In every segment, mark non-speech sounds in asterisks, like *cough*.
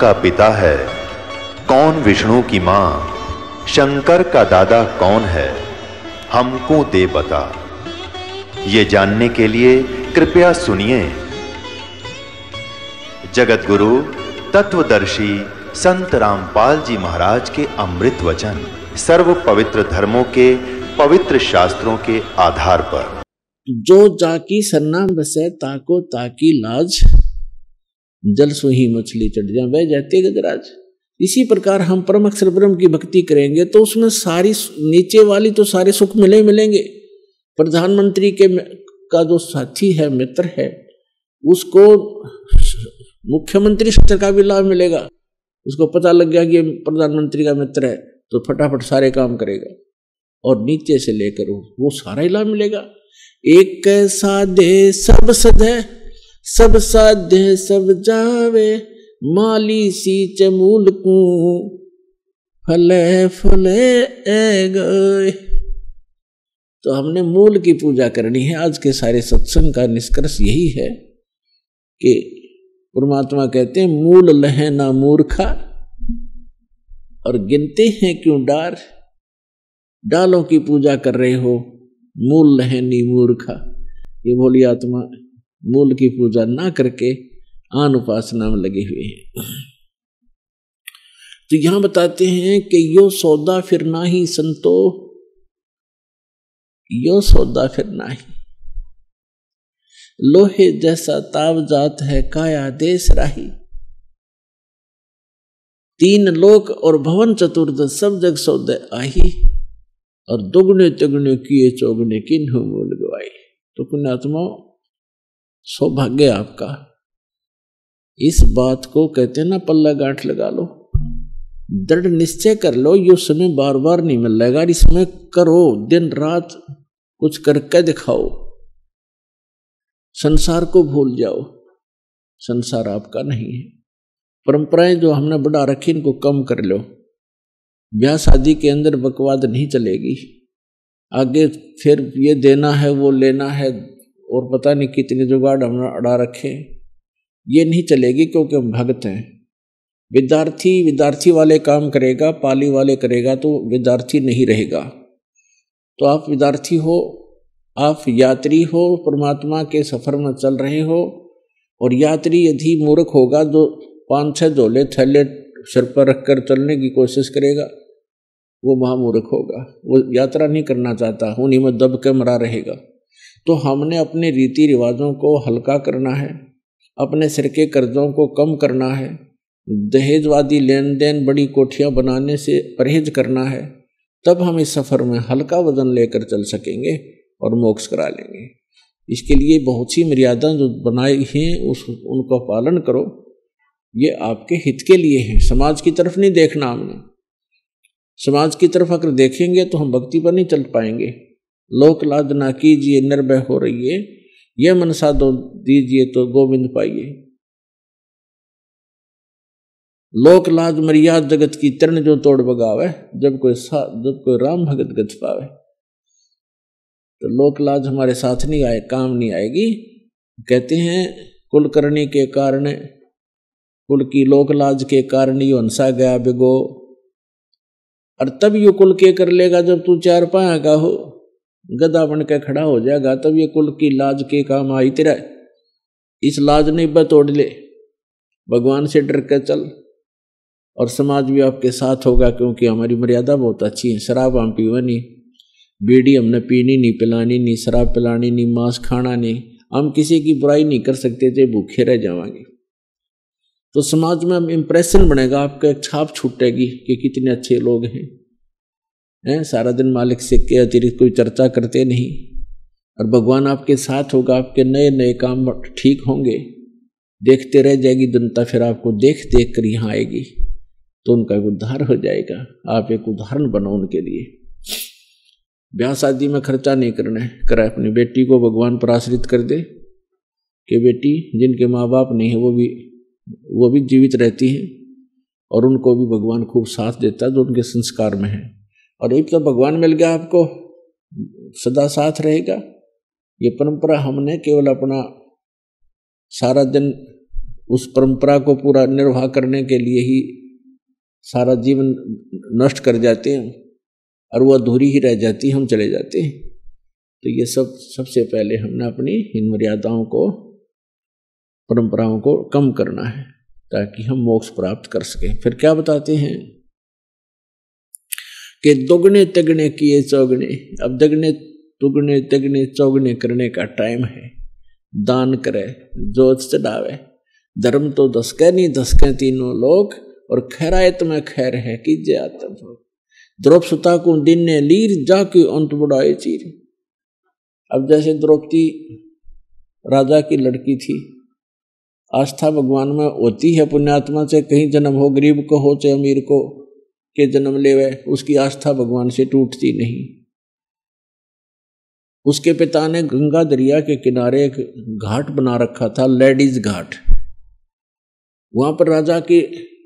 का पिता है कौन विष्णु की मां शंकर का दादा कौन है हमको दे बता ये जानने के लिए कृपया सुनिए जगत गुरु तत्वदर्शी संत रामपाल जी महाराज के अमृत वचन सर्व पवित्र धर्मों के पवित्र शास्त्रों के आधार पर जो जाकी सन्ना बसे ताको ताकी लाज जल ही मछली चढ़ जाए वह जाती है गगराज इसी प्रकार हम परम अक्षर ब्रह्म की भक्ति करेंगे तो उसमें सारी नीचे वाली तो सारे सुख मिले मिलेंगे प्रधानमंत्री के का जो साथी है मित्र है उसको मुख्यमंत्री स्तर का भी लाभ मिलेगा उसको पता लग गया कि प्रधानमंत्री का मित्र है तो फटाफट सारे काम करेगा और नीचे से लेकर वो सारा ही लाभ मिलेगा एक कैसा दे सब सद है सब साध्य सब जावे माली सी चमूल को फले फले ए गए तो हमने मूल की पूजा करनी है आज के सारे सत्संग का निष्कर्ष यही है कि परमात्मा कहते हैं मूल लहे ना मूर्खा और गिनते हैं क्यों डार डालों की पूजा कर रहे हो मूल लहे नी मूर्खा ये बोली आत्मा मूल की पूजा ना करके आन उपासना में लगे हुए हैं तो यहां बताते हैं कि यो सौदा ना ही संतो यो सौदा ना ही लोहे जैसा ताव जात है काया देश राही तीन लोक और भवन चतुर्दश सब जग सौदे आही और दुगने तुगने किए चौगने किन्हु मूल गवाई तो पुण्यात्मा सौभाग्य आपका इस बात को कहते हैं ना पल्ला गांठ लगा लो दृढ़ निश्चय कर लो ये समय बार बार नहीं मिल रहेगा इसमें करो दिन रात कुछ करके दिखाओ संसार को भूल जाओ संसार आपका नहीं है परंपराएं जो हमने बढ़ा रखी इनको कम कर लो ब्याह शादी के अंदर बकवाद नहीं चलेगी आगे फिर ये देना है वो लेना है और पता नहीं कितने जुगाड़ हमने अड़ा रखे ये नहीं चलेगी क्योंकि हम भगत हैं विद्यार्थी विद्यार्थी वाले काम करेगा पाली वाले करेगा तो विद्यार्थी नहीं रहेगा तो आप विद्यार्थी हो आप यात्री हो परमात्मा के सफ़र में चल रहे हो और यात्री यदि मूर्ख होगा जो तो पाँच छः झोले थैले सिर पर रख कर चलने की कोशिश करेगा वो महामूर्ख होगा वो यात्रा नहीं करना चाहता उन्हीं में दब के मरा रहेगा तो हमने अपने रीति रिवाजों को हल्का करना है अपने सिर के कर्जों को कम करना है दहेजवादी लेन देन बड़ी कोठियाँ बनाने से परहेज करना है तब हम इस सफ़र में हल्का वजन लेकर चल सकेंगे और मोक्ष करा लेंगे इसके लिए बहुत सी मर्यादा जो बनाई हैं उस उनका पालन करो ये आपके हित के लिए हैं समाज की तरफ नहीं देखना हमने समाज की तरफ अगर देखेंगे तो हम भक्ति पर नहीं चल पाएंगे लोक लादना कीजिए निर्भय हो रही है यह मनसा दो दीजिए तो गोविंद पाइए लोक लाद मर्याद जगत की तरण जो तोड़ बगावे जब कोई जब कोई राम भगत गत पावे तो लोक लाज हमारे साथ नहीं आए काम नहीं आएगी कहते हैं कुल करने के कारण कुल की लोक लाज के कारण यो हंसा गया बिगो और तब यो कुल के कर लेगा जब तू चार पाया का हो गधा बन के खड़ा हो जाएगा तब ये कुल की लाज के काम आई तेरा इस लाज ने ब तोड़ ले भगवान से डर के चल और समाज भी आपके साथ होगा क्योंकि हमारी मर्यादा बहुत अच्छी है शराब हम पीवा नहीं बीड़ी हमने पीनी नहीं पिलानी नहीं शराब पिलानी नहीं मांस खाना नहीं हम किसी की बुराई नहीं कर सकते थे भूखे रह जाएंगे तो समाज में हम इम्प्रेशन बनेगा आपका एक छाप छूटेगी कि कितने अच्छे लोग हैं हैं सारा दिन मालिक से के अतिरिक्त कोई चर्चा करते नहीं और भगवान आपके साथ होगा आपके नए नए काम ठीक होंगे देखते रह जाएगी जनता फिर आपको देख देख कर यहाँ आएगी तो उनका एक उद्धार हो जाएगा आप एक उदाहरण बनो उनके लिए ब्याह शादी में खर्चा नहीं करना है कराए अपनी बेटी को भगवान पर आश्रित कर दे कि बेटी जिनके माँ बाप नहीं है वो भी वो भी जीवित रहती हैं और उनको भी भगवान खूब साथ देता है जो उनके संस्कार में है और एक तो भगवान मिल गया आपको सदा साथ रहेगा ये परंपरा हमने केवल अपना सारा दिन उस परंपरा को पूरा निर्वाह करने के लिए ही सारा जीवन नष्ट कर जाते हैं और वह अधूरी ही रह जाती हम चले जाते हैं तो ये सब सबसे पहले हमने अपनी इन मर्यादाओं को परंपराओं को कम करना है ताकि हम मोक्ष प्राप्त कर सकें फिर क्या बताते हैं कि दोगुने तगने किए चौगने अब दगने तुगने तगने चौगने करने का टाइम है दान करे जोत चढ़ावे धर्म तो दसके नहीं दसके तीनों लोग और खैरायत में खैर है कि जय आत्म द्रोप सुता को दिन ने लीर जाके अंत बुढ़ाए चीर अब जैसे द्रौपदी राजा की लड़की थी आस्था भगवान में होती है पुण्यात्मा से कहीं जन्म हो गरीब को हो चाहे अमीर को के जन्म लेवे उसकी आस्था भगवान से टूटती नहीं उसके पिता ने गंगा दरिया के किनारे एक घाट बना रखा था लेडीज घाट वहां पर राजा के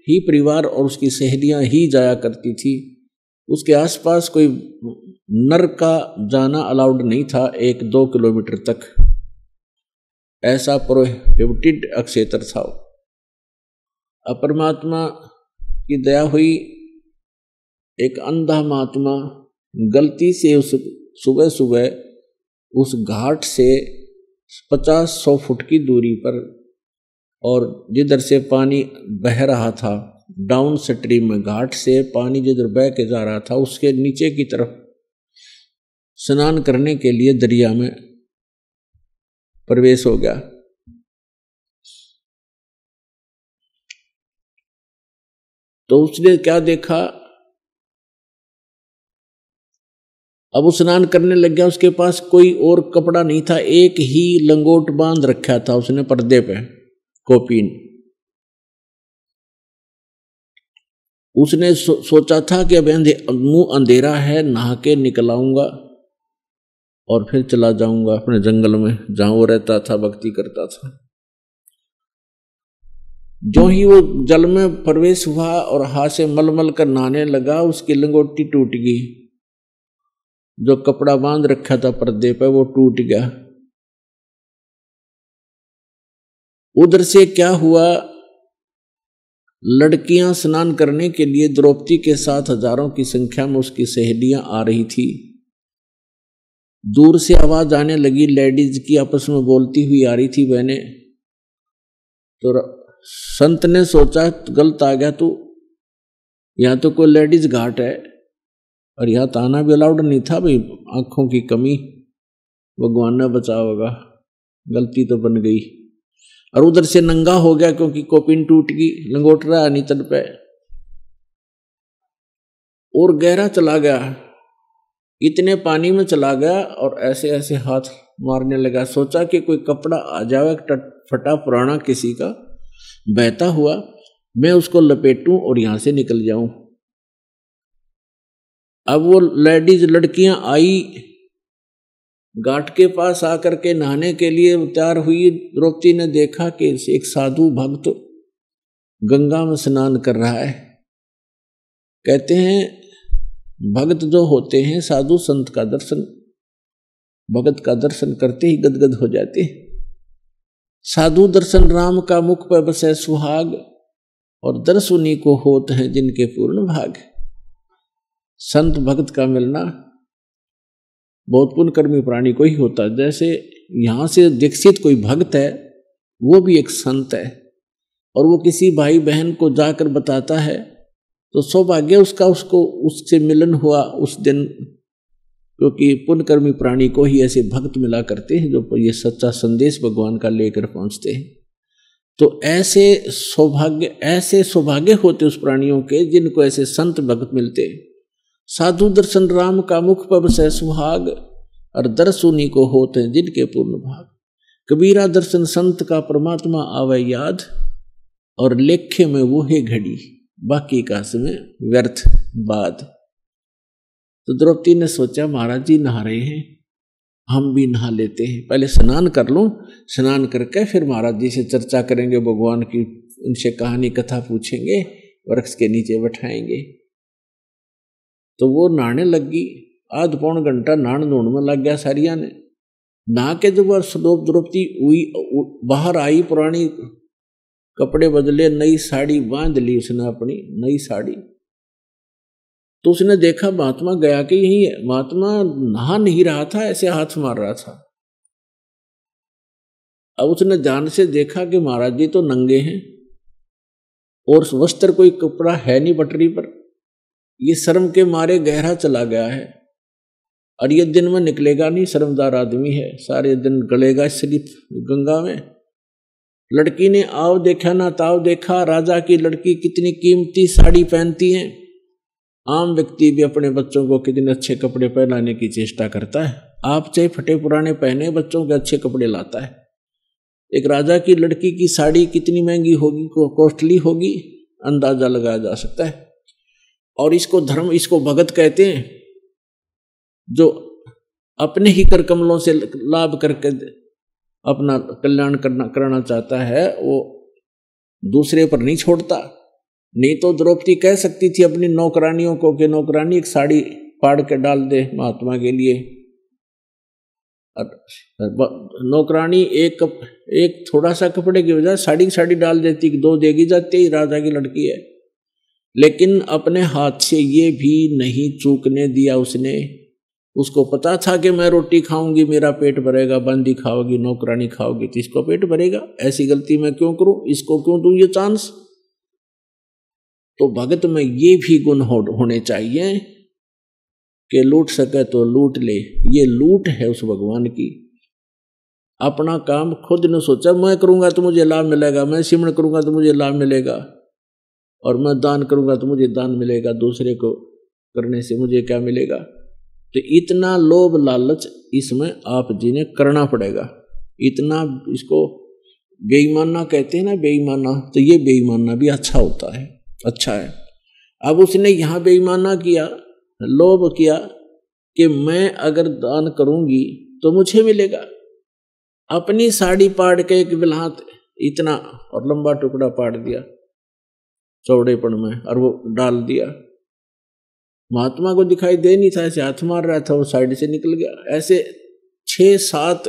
ही परिवार और उसकी सहेलियां ही जाया करती थी उसके आसपास कोई नर का जाना अलाउड नहीं था एक दो किलोमीटर तक ऐसा प्रोहिबिटेड अक्षेत्र था अपरमात्मा की दया हुई एक अंधा महात्मा गलती से उस सुबह सुबह उस घाट से पचास सौ फुट की दूरी पर और जिधर से पानी बह रहा था डाउन स्ट्रीम में घाट से पानी जिधर बह के जा रहा था उसके नीचे की तरफ स्नान करने के लिए दरिया में प्रवेश हो गया तो उसने क्या देखा अब वो स्नान करने लग गया उसके पास कोई और कपड़ा नहीं था एक ही लंगोट बांध रखा था उसने पर्दे पे कोपीन उसने सो, सोचा था कि अब अंधे मुंह अंधेरा है नहा के निकलाऊंगा और फिर चला जाऊंगा अपने जंगल में जहां वो रहता था भक्ति करता था जो ही वो जल में प्रवेश हुआ और हाथ से मलमल कर नहाने लगा उसकी लंगोटी टूट गई जो कपड़ा बांध रखा था पर्दे पर वो टूट गया उधर से क्या हुआ लड़कियां स्नान करने के लिए द्रौपदी के साथ हजारों की संख्या में उसकी सहेलियां आ रही थी दूर से आवाज आने लगी लेडीज की आपस में बोलती हुई आ रही थी बहने तो संत ने सोचा गलत आ गया तू तो? यहाँ तो कोई लेडीज घाट है और यहाँ ताना भी अलाउड नहीं था भाई आँखों की कमी भगवान ने बचा होगा गलती तो बन गई और उधर से नंगा हो गया क्योंकि कोपिन टूट गई लंगोट रहा नीतन पे और गहरा चला गया इतने पानी में चला गया और ऐसे ऐसे हाथ मारने लगा सोचा कि कोई कपड़ा आ जाए फटा पुराना किसी का बहता हुआ मैं उसको लपेटूं और यहाँ से निकल जाऊं अब वो लेडीज लड़कियां आई घाट के पास आकर के नहाने के लिए तैयार हुई द्रौपदी ने देखा कि एक साधु भक्त गंगा में स्नान कर रहा है कहते हैं भक्त जो होते हैं साधु संत का दर्शन भगत का दर्शन करते ही गदगद हो जाते साधु दर्शन राम का मुख पर बसे सुहाग और दर्श उन्हीं को होते हैं जिनके पूर्ण भाग है संत भक्त का मिलना बहुत पुण्यकर्मी प्राणी को ही होता है जैसे यहाँ से दीक्षित कोई भक्त है वो भी एक संत है और वो किसी भाई बहन को जाकर बताता है तो सौभाग्य उसका उसको उससे मिलन हुआ उस दिन क्योंकि पुण्यकर्मी प्राणी को ही ऐसे भक्त मिला करते हैं जो ये सच्चा संदेश भगवान का लेकर पहुंचते हैं तो ऐसे सौभाग्य ऐसे सौभाग्य होते उस प्राणियों के जिनको ऐसे संत भक्त मिलते हैं साधु दर्शन राम का मुख पब से सुहाग और दर्श उन्हीं को होते हैं जिनके पूर्ण भाग कबीरा दर्शन संत का परमात्मा आवे याद और लेखे में वो है घड़ी बाकी का समय व्यर्थ बाद तो द्रौपदी ने सोचा महाराज जी नहा रहे हैं हम भी नहा लेते हैं पहले स्नान कर लो स्नान करके फिर महाराज जी से चर्चा करेंगे भगवान की उनसे कहानी कथा पूछेंगे वृक्ष के नीचे बैठाएंगे तो वो नहाने गई आध पौन घंटा नहान धोण में लग गया सारिया ने नहा के जब वह सलोप हुई बाहर आई पुरानी कपड़े बदले नई साड़ी बांध ली उसने अपनी नई साड़ी तो उसने देखा महात्मा गया कि यही है महात्मा नहा नहीं रहा था ऐसे हाथ मार रहा था अब उसने जान से देखा कि महाराज जी तो नंगे हैं और वस्त्र कोई कपड़ा है नहीं पटरी पर ये शर्म के मारे गहरा चला गया है और ये दिन में निकलेगा नहीं शर्मदार आदमी है सारे दिन गलेगा सिर्फ गंगा में लड़की ने आओ देखा ना ताव देखा राजा की लड़की कितनी कीमती साड़ी पहनती है आम व्यक्ति भी अपने बच्चों को कितने अच्छे कपड़े पहनाने की चेष्टा करता है आप चाहे फटे पुराने पहने बच्चों के अच्छे कपड़े लाता है एक राजा की लड़की की साड़ी कितनी महंगी होगी कॉस्टली होगी अंदाजा लगाया जा सकता है और इसको धर्म इसको भगत कहते हैं जो अपने ही कर कमलों से लाभ करके अपना कल्याण करना करना चाहता है वो दूसरे पर नहीं छोड़ता नहीं तो द्रौपदी कह सकती थी अपनी नौकरानियों को कि नौकरानी एक साड़ी फाड़ के डाल दे महात्मा के लिए नौकरानी एक कप, एक थोड़ा सा कपड़े की वजह साड़ी साड़ी डाल देती दो देगी जाती राजा की लड़की है लेकिन अपने हाथ से ये भी नहीं चूकने दिया उसने उसको पता था कि मैं रोटी खाऊंगी मेरा पेट भरेगा बंदी खाओगी नौकरानी खाओगी तो इसको पेट भरेगा ऐसी गलती मैं क्यों करूं इसको क्यों दूं ये चांस तो भगत में ये भी गुण हो, होने चाहिए कि लूट सके तो लूट ले ये लूट है उस भगवान की अपना काम खुद ने सोचा मैं करूंगा तो मुझे लाभ मिलेगा मैं सिमरण करूंगा तो मुझे लाभ मिलेगा और मैं दान करूंगा तो मुझे दान मिलेगा दूसरे को करने से मुझे क्या मिलेगा तो इतना लोभ लालच इसमें आप जी ने करना पड़ेगा इतना इसको बेईमाना कहते हैं ना बेईमाना तो ये बेईमाना भी अच्छा होता है अच्छा है अब उसने यहाँ बेईमाना किया लोभ किया कि मैं अगर दान करूँगी तो मुझे मिलेगा अपनी साड़ी पाड़ के एक बिलहत इतना और लंबा टुकड़ा पाड़ दिया चौड़ेपण में और वो डाल दिया महात्मा को दिखाई दे नहीं था ऐसे हाथ मार रहा था वो साइड से निकल गया ऐसे छह सात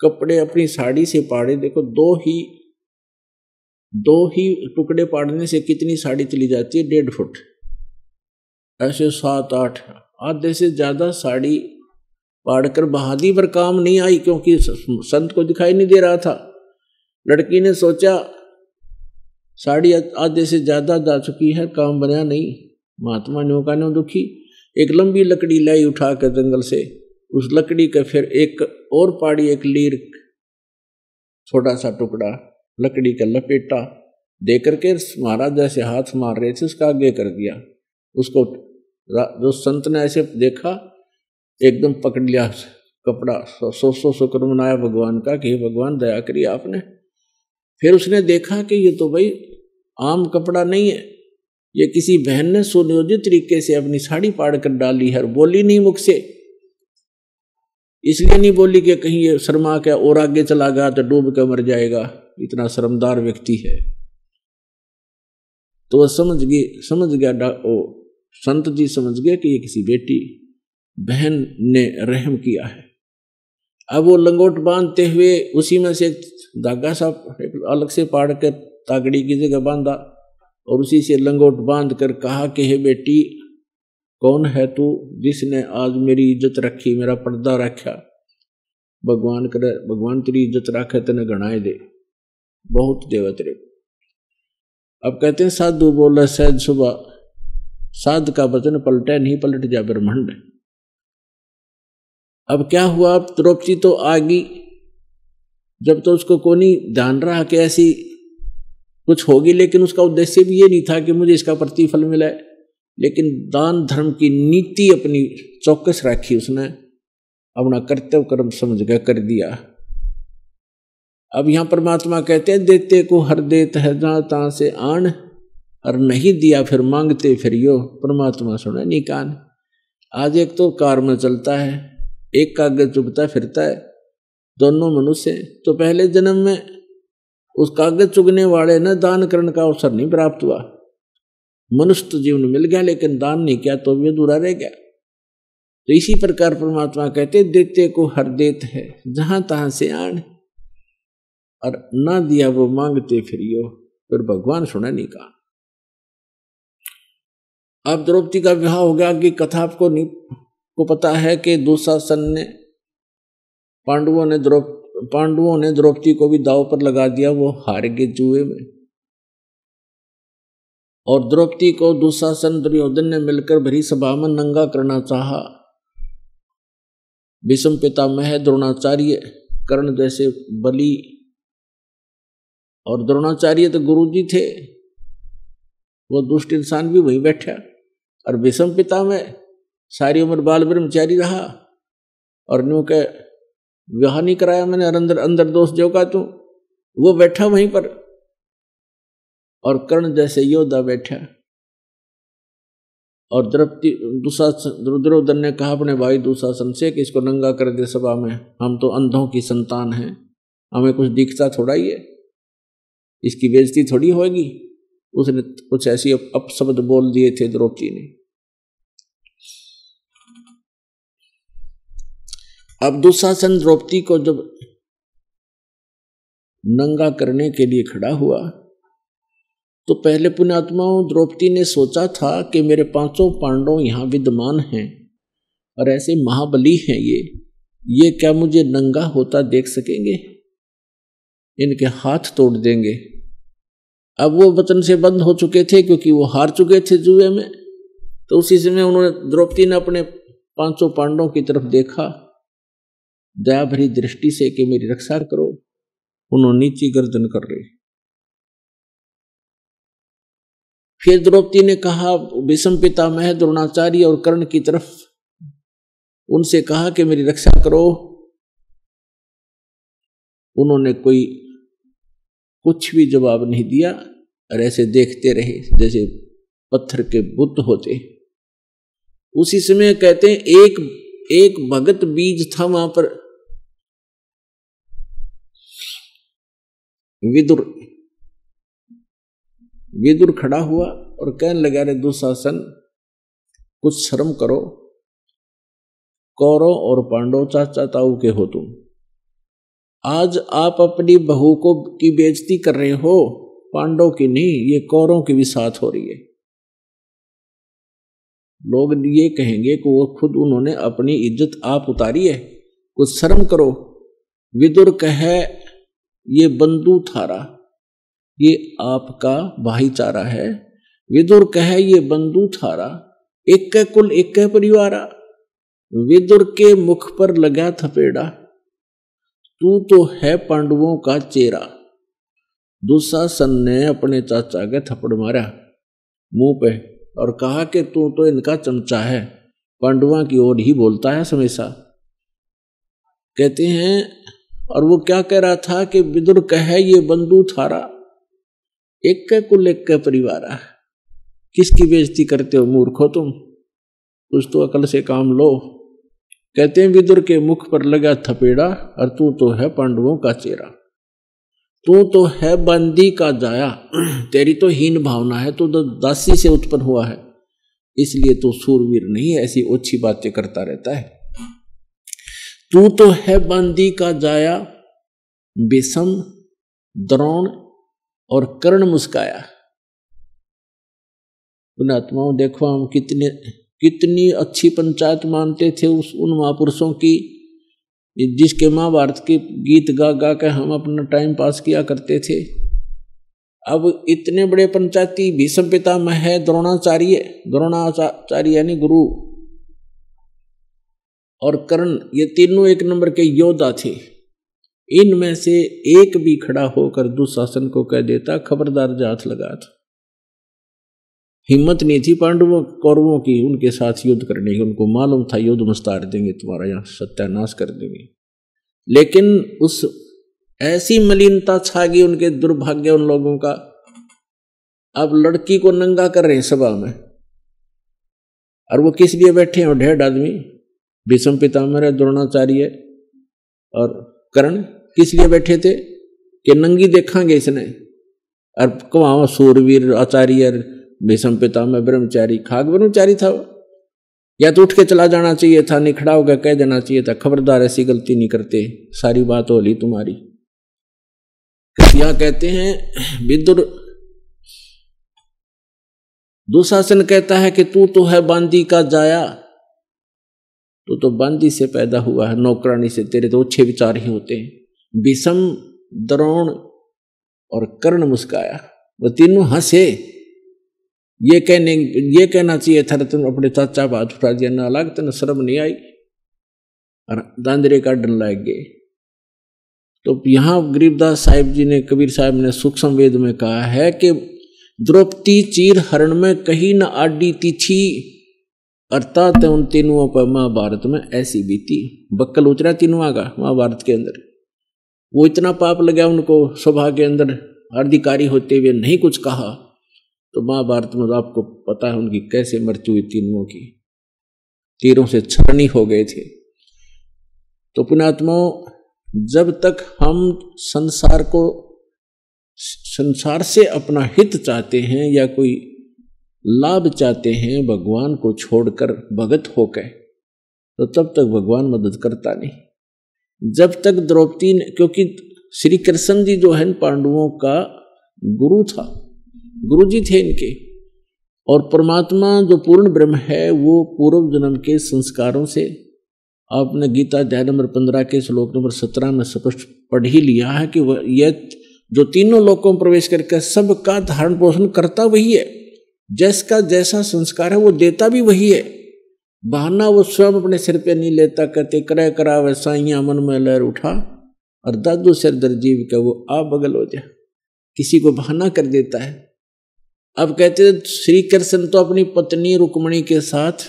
कपड़े अपनी साड़ी से पाड़े देखो दो ही दो ही टुकड़े पाड़ने से कितनी साड़ी चली जाती है डेढ़ फुट ऐसे सात आठ आधे से ज़्यादा साड़ी पाड़कर बहादी पर काम नहीं आई क्योंकि संत को दिखाई नहीं दे रहा था लड़की ने सोचा साड़ी आधे से ज़्यादा जा चुकी है काम बनया नहीं महात्मा ने का ने दुखी एक लंबी लकड़ी लाई उठा कर जंगल से उस लकड़ी का फिर एक और पाड़ी एक लीर छोटा सा टुकड़ा लकड़ी का लपेटा दे करके महाराज जैसे हाथ मार रहे थे उसका आगे कर दिया उसको जो संत ने ऐसे देखा एकदम पकड़ लिया कपड़ा सो सो सो शुक्र मनाया भगवान का कि भगवान दया करिए आपने फिर उसने देखा कि ये तो भाई आम कपड़ा नहीं है ये किसी बहन ने सुनियोजित तरीके से अपनी साड़ी पाड़ कर डाली है और बोली नहीं मुख से इसलिए नहीं बोली कि कहीं ये शर्मा क्या और आगे चला गया तो डूब के मर जाएगा इतना शर्मदार व्यक्ति है तो वह समझ गई समझ गया ओ संत जी समझ गया कि ये किसी बेटी बहन ने रहम किया है अब वो लंगोट बांधते हुए उसी में से धागा सा एक अलग से पाड़ के तागड़ी की जगह बांधा और उसी से लंगोट बांध कर कहा कि हे बेटी कौन है तू जिसने आज मेरी इज्जत रखी मेरा पर्दा रखा भगवान कर भगवान तेरी इज्जत रखे तेने गणाए दे बहुत देवत रे अब कहते हैं साधु बोला सहज सुबह साध का वचन पलटे नहीं पलट जा ब्रह्मंड अब क्या हुआ अब द्रौपदी तो आ गई जब तो उसको कोनी जान रहा कि ऐसी कुछ होगी लेकिन उसका उद्देश्य भी ये नहीं था कि मुझे इसका प्रतिफल मिले लेकिन दान धर्म की नीति अपनी चौकस रखी उसने अपना कर्तव्य कर्म समझ कर कर दिया अब यहाँ परमात्मा कहते हैं देते को हर देत है जहाँ तहाँ से आण और नहीं दिया फिर मांगते फिर यो परमात्मा सुना नहीं कान आज एक तो कार में चलता है एक कागज चुभता फिरता है दोनों मनुष्य तो पहले जन्म में उस कागज चुगने वाले ने दान करने का अवसर नहीं प्राप्त हुआ मनुष्य तो जीवन मिल गया लेकिन दान नहीं किया तो भी अधूरा रह गया तो इसी प्रकार परमात्मा कहते देते को हर देत है जहां तहां से आण और ना दिया वो मांगते फिरियो फिर भगवान सुना नहीं कहा अब द्रौपदी का विवाह हो गया कि कथा आपको नहीं को पता है कि दुशासन ने पांडवों ने द्रौप पांडवों ने द्रौपदी को भी दाव पर लगा दिया वो हार गए जुए में और द्रौपदी को दुशासन दुर्योधन ने मिलकर भरी सभा में नंगा करना चाहा विषम पिता मह द्रोणाचार्य कर्ण जैसे बलि और द्रोणाचार्य तो गुरु जी थे वो दुष्ट इंसान भी वहीं बैठा और विषम पिता में सारी उम्र बाल ब्रह्मचारी रहा और न्यू के विवाह नहीं कराया मैंने अंदर अंदर दोष का तू वो बैठा वहीं पर और कर्ण जैसे योद्धा बैठा और द्रप्ति दुशासन रुद्रोधन ने कहा अपने भाई दुशासन से कि इसको नंगा कर दे सभा में हम तो अंधों की संतान हैं हमें कुछ दिखता थोड़ा ही है इसकी बेजती थोड़ी होगी उसने कुछ ऐसी अपशब्द बोल दिए थे द्रौपदी ने अब दुशासन द्रौपदी को जब नंगा करने के लिए खड़ा हुआ तो पहले पुण्यात्माओं द्रौपदी ने सोचा था कि मेरे पांचों पांडव यहाँ विद्यमान हैं और ऐसे महाबली हैं ये ये क्या मुझे नंगा होता देख सकेंगे इनके हाथ तोड़ देंगे अब वो वतन से बंद हो चुके थे क्योंकि वो हार चुके थे जुए में तो उसी समय उन्होंने द्रौपदी ने अपने पांचों पांडवों की तरफ देखा दया भरी दृष्टि से कि मेरी रक्षा करो उन्होंने नीची गर्दन कर ली फिर द्रौपदी ने कहा विषम पिता मह द्रोणाचार्य और कर्ण की तरफ उनसे कहा कि मेरी रक्षा करो उन्होंने कोई कुछ भी जवाब नहीं दिया और ऐसे देखते रहे जैसे पत्थर के बुत होते उसी समय कहते हैं एक एक भगत बीज था वहां पर विदुर विदुर खड़ा हुआ और कहने लगा रे दुशासन कुछ शर्म करो कौरों और पांडव चाचा ताऊ के हो तुम आज आप अपनी बहू को की बेजती कर रहे हो पांडव की नहीं ये कौरों की भी साथ हो रही है लोग ये कहेंगे कि वो खुद उन्होंने अपनी इज्जत आप उतारी है कुछ शर्म करो विदुर कहे ये बंधु थारा ये आपका भाईचारा है विदुर कहे ये बंधु थारा एक कह कुल एक कह परिवार विदुर के मुख पर लगा थपेड़ा तू तो है पांडवों का चेहरा दुशासन ने अपने चाचा के थप्पड़ मारा मुंह पे और कहा कि तू तो इनका चमचा है पांडवा की ओर ही बोलता है हमेशा कहते हैं और वो क्या कह रहा था कि विदुर कहे ये बंधु थारा एक कह कुल एक कह परिवार किसकी बेजती करते हो मूर्ख हो तुम कुछ तो अकल से काम लो कहते हैं विदुर के मुख पर लगा थपेड़ा और तू तो है पांडवों का चेहरा तू तो है बंदी का जाया *clears throat* तेरी तो हीन भावना है तू तो दासी से उत्पन्न हुआ है इसलिए तू तो सूरवीर नहीं ऐसी ओछी बातें करता रहता है तू तो है बांदी का जाया बेसम द्रोण और कर्ण मुस्काया उन आत्माओं देखो हम कितने कितनी अच्छी पंचायत मानते थे उस उन महापुरुषों की जिसके महाभारत के गीत गा गा के हम अपना टाइम पास किया करते थे अब इतने बड़े पंचायती भीषम पितामह है द्रोणाचार्य द्रोणाचार्य यानी गुरु और कर्ण ये तीनों एक नंबर के योद्धा थे इनमें से एक भी खड़ा होकर दुशासन को कह देता खबरदार जात लगा था हिम्मत नहीं थी पांडवों कौरवों की उनके साथ युद्ध करने की उनको मालूम था युद्ध मुस्तार देंगे तुम्हारा यहां सत्यानाश कर देंगे लेकिन उस ऐसी मलिनता छा गई उनके दुर्भाग्य उन लोगों का अब लड़की को नंगा कर रहे हैं सभा में और वो किस लिए बैठे हैं ढेर आदमी भीषम पितामह द्रोणाचार्य और कर्ण किस लिए बैठे थे कि नंगी देखांगे इसने और कुमावा हाँ, सूरवीर आचार्य भीषम पितामह ब्रह्मचारी खाग ब्रह्मचारी था वो या तो उठ के चला जाना चाहिए था निखड़ा होकर कह देना चाहिए था खबरदार ऐसी गलती नहीं करते सारी बात हो ली तुम्हारी कहते हैं विदुर दुशासन कहता है कि तू तो है बांदी का जाया तो तो बंदी से पैदा हुआ है नौकरानी से तेरे तो अच्छे विचार ही होते हैं विषम द्रोण और कर्ण मुस्काया वो तीनों हंसे ये कहने ये कहना चाहिए था तुम अपने चाचा बात उठा दिया ना अलग तेना शर्म नहीं आई और दांदरे का डन लाग गए तो यहां गरीबदास साहिब जी ने कबीर साहब ने सूक्ष्म वेद में कहा है कि द्रौपदी चीर हरण में कहीं न आडी तीछी अर्थात उन तीनुओं पर महाभारत में ऐसी बीती बक्कल उतरा तीनुआ का महाभारत के अंदर वो इतना पाप लगा उनको सभा के अंदर अधिकारी होते हुए नहीं कुछ कहा तो महाभारत में तो आपको पता है उनकी कैसे मृत्यु हुई तीनुओं की तीरों से छरणी हो गए थे तो पुणात्माओं जब तक हम संसार को संसार से अपना हित चाहते हैं या कोई लाभ चाहते हैं भगवान को छोड़कर भगत होकर तो तब तक भगवान मदद करता नहीं जब तक द्रौपदी ने क्योंकि श्री कृष्ण जी जो है पांडवों का गुरु था गुरु जी थे इनके और परमात्मा जो पूर्ण ब्रह्म है वो पूर्व जन्म के संस्कारों से आपने गीता अध्याय नंबर पंद्रह के श्लोक नंबर सत्रह में स्पष्ट पढ़ ही लिया है कि वह यह जो तीनों लोकों में प्रवेश करके सबका धारण पोषण करता वही है जिसका जैसा संस्कार है वो देता भी वही है बहाना वो स्वयं अपने सिर पे नहीं लेता कहते क्रय करा वैसाइया मन में लहर उठा और दादू सिर दर्जीव का वो आ बगल हो जाए किसी को बहाना कर देता है अब कहते श्री कृष्ण तो अपनी पत्नी रुक्मणी के साथ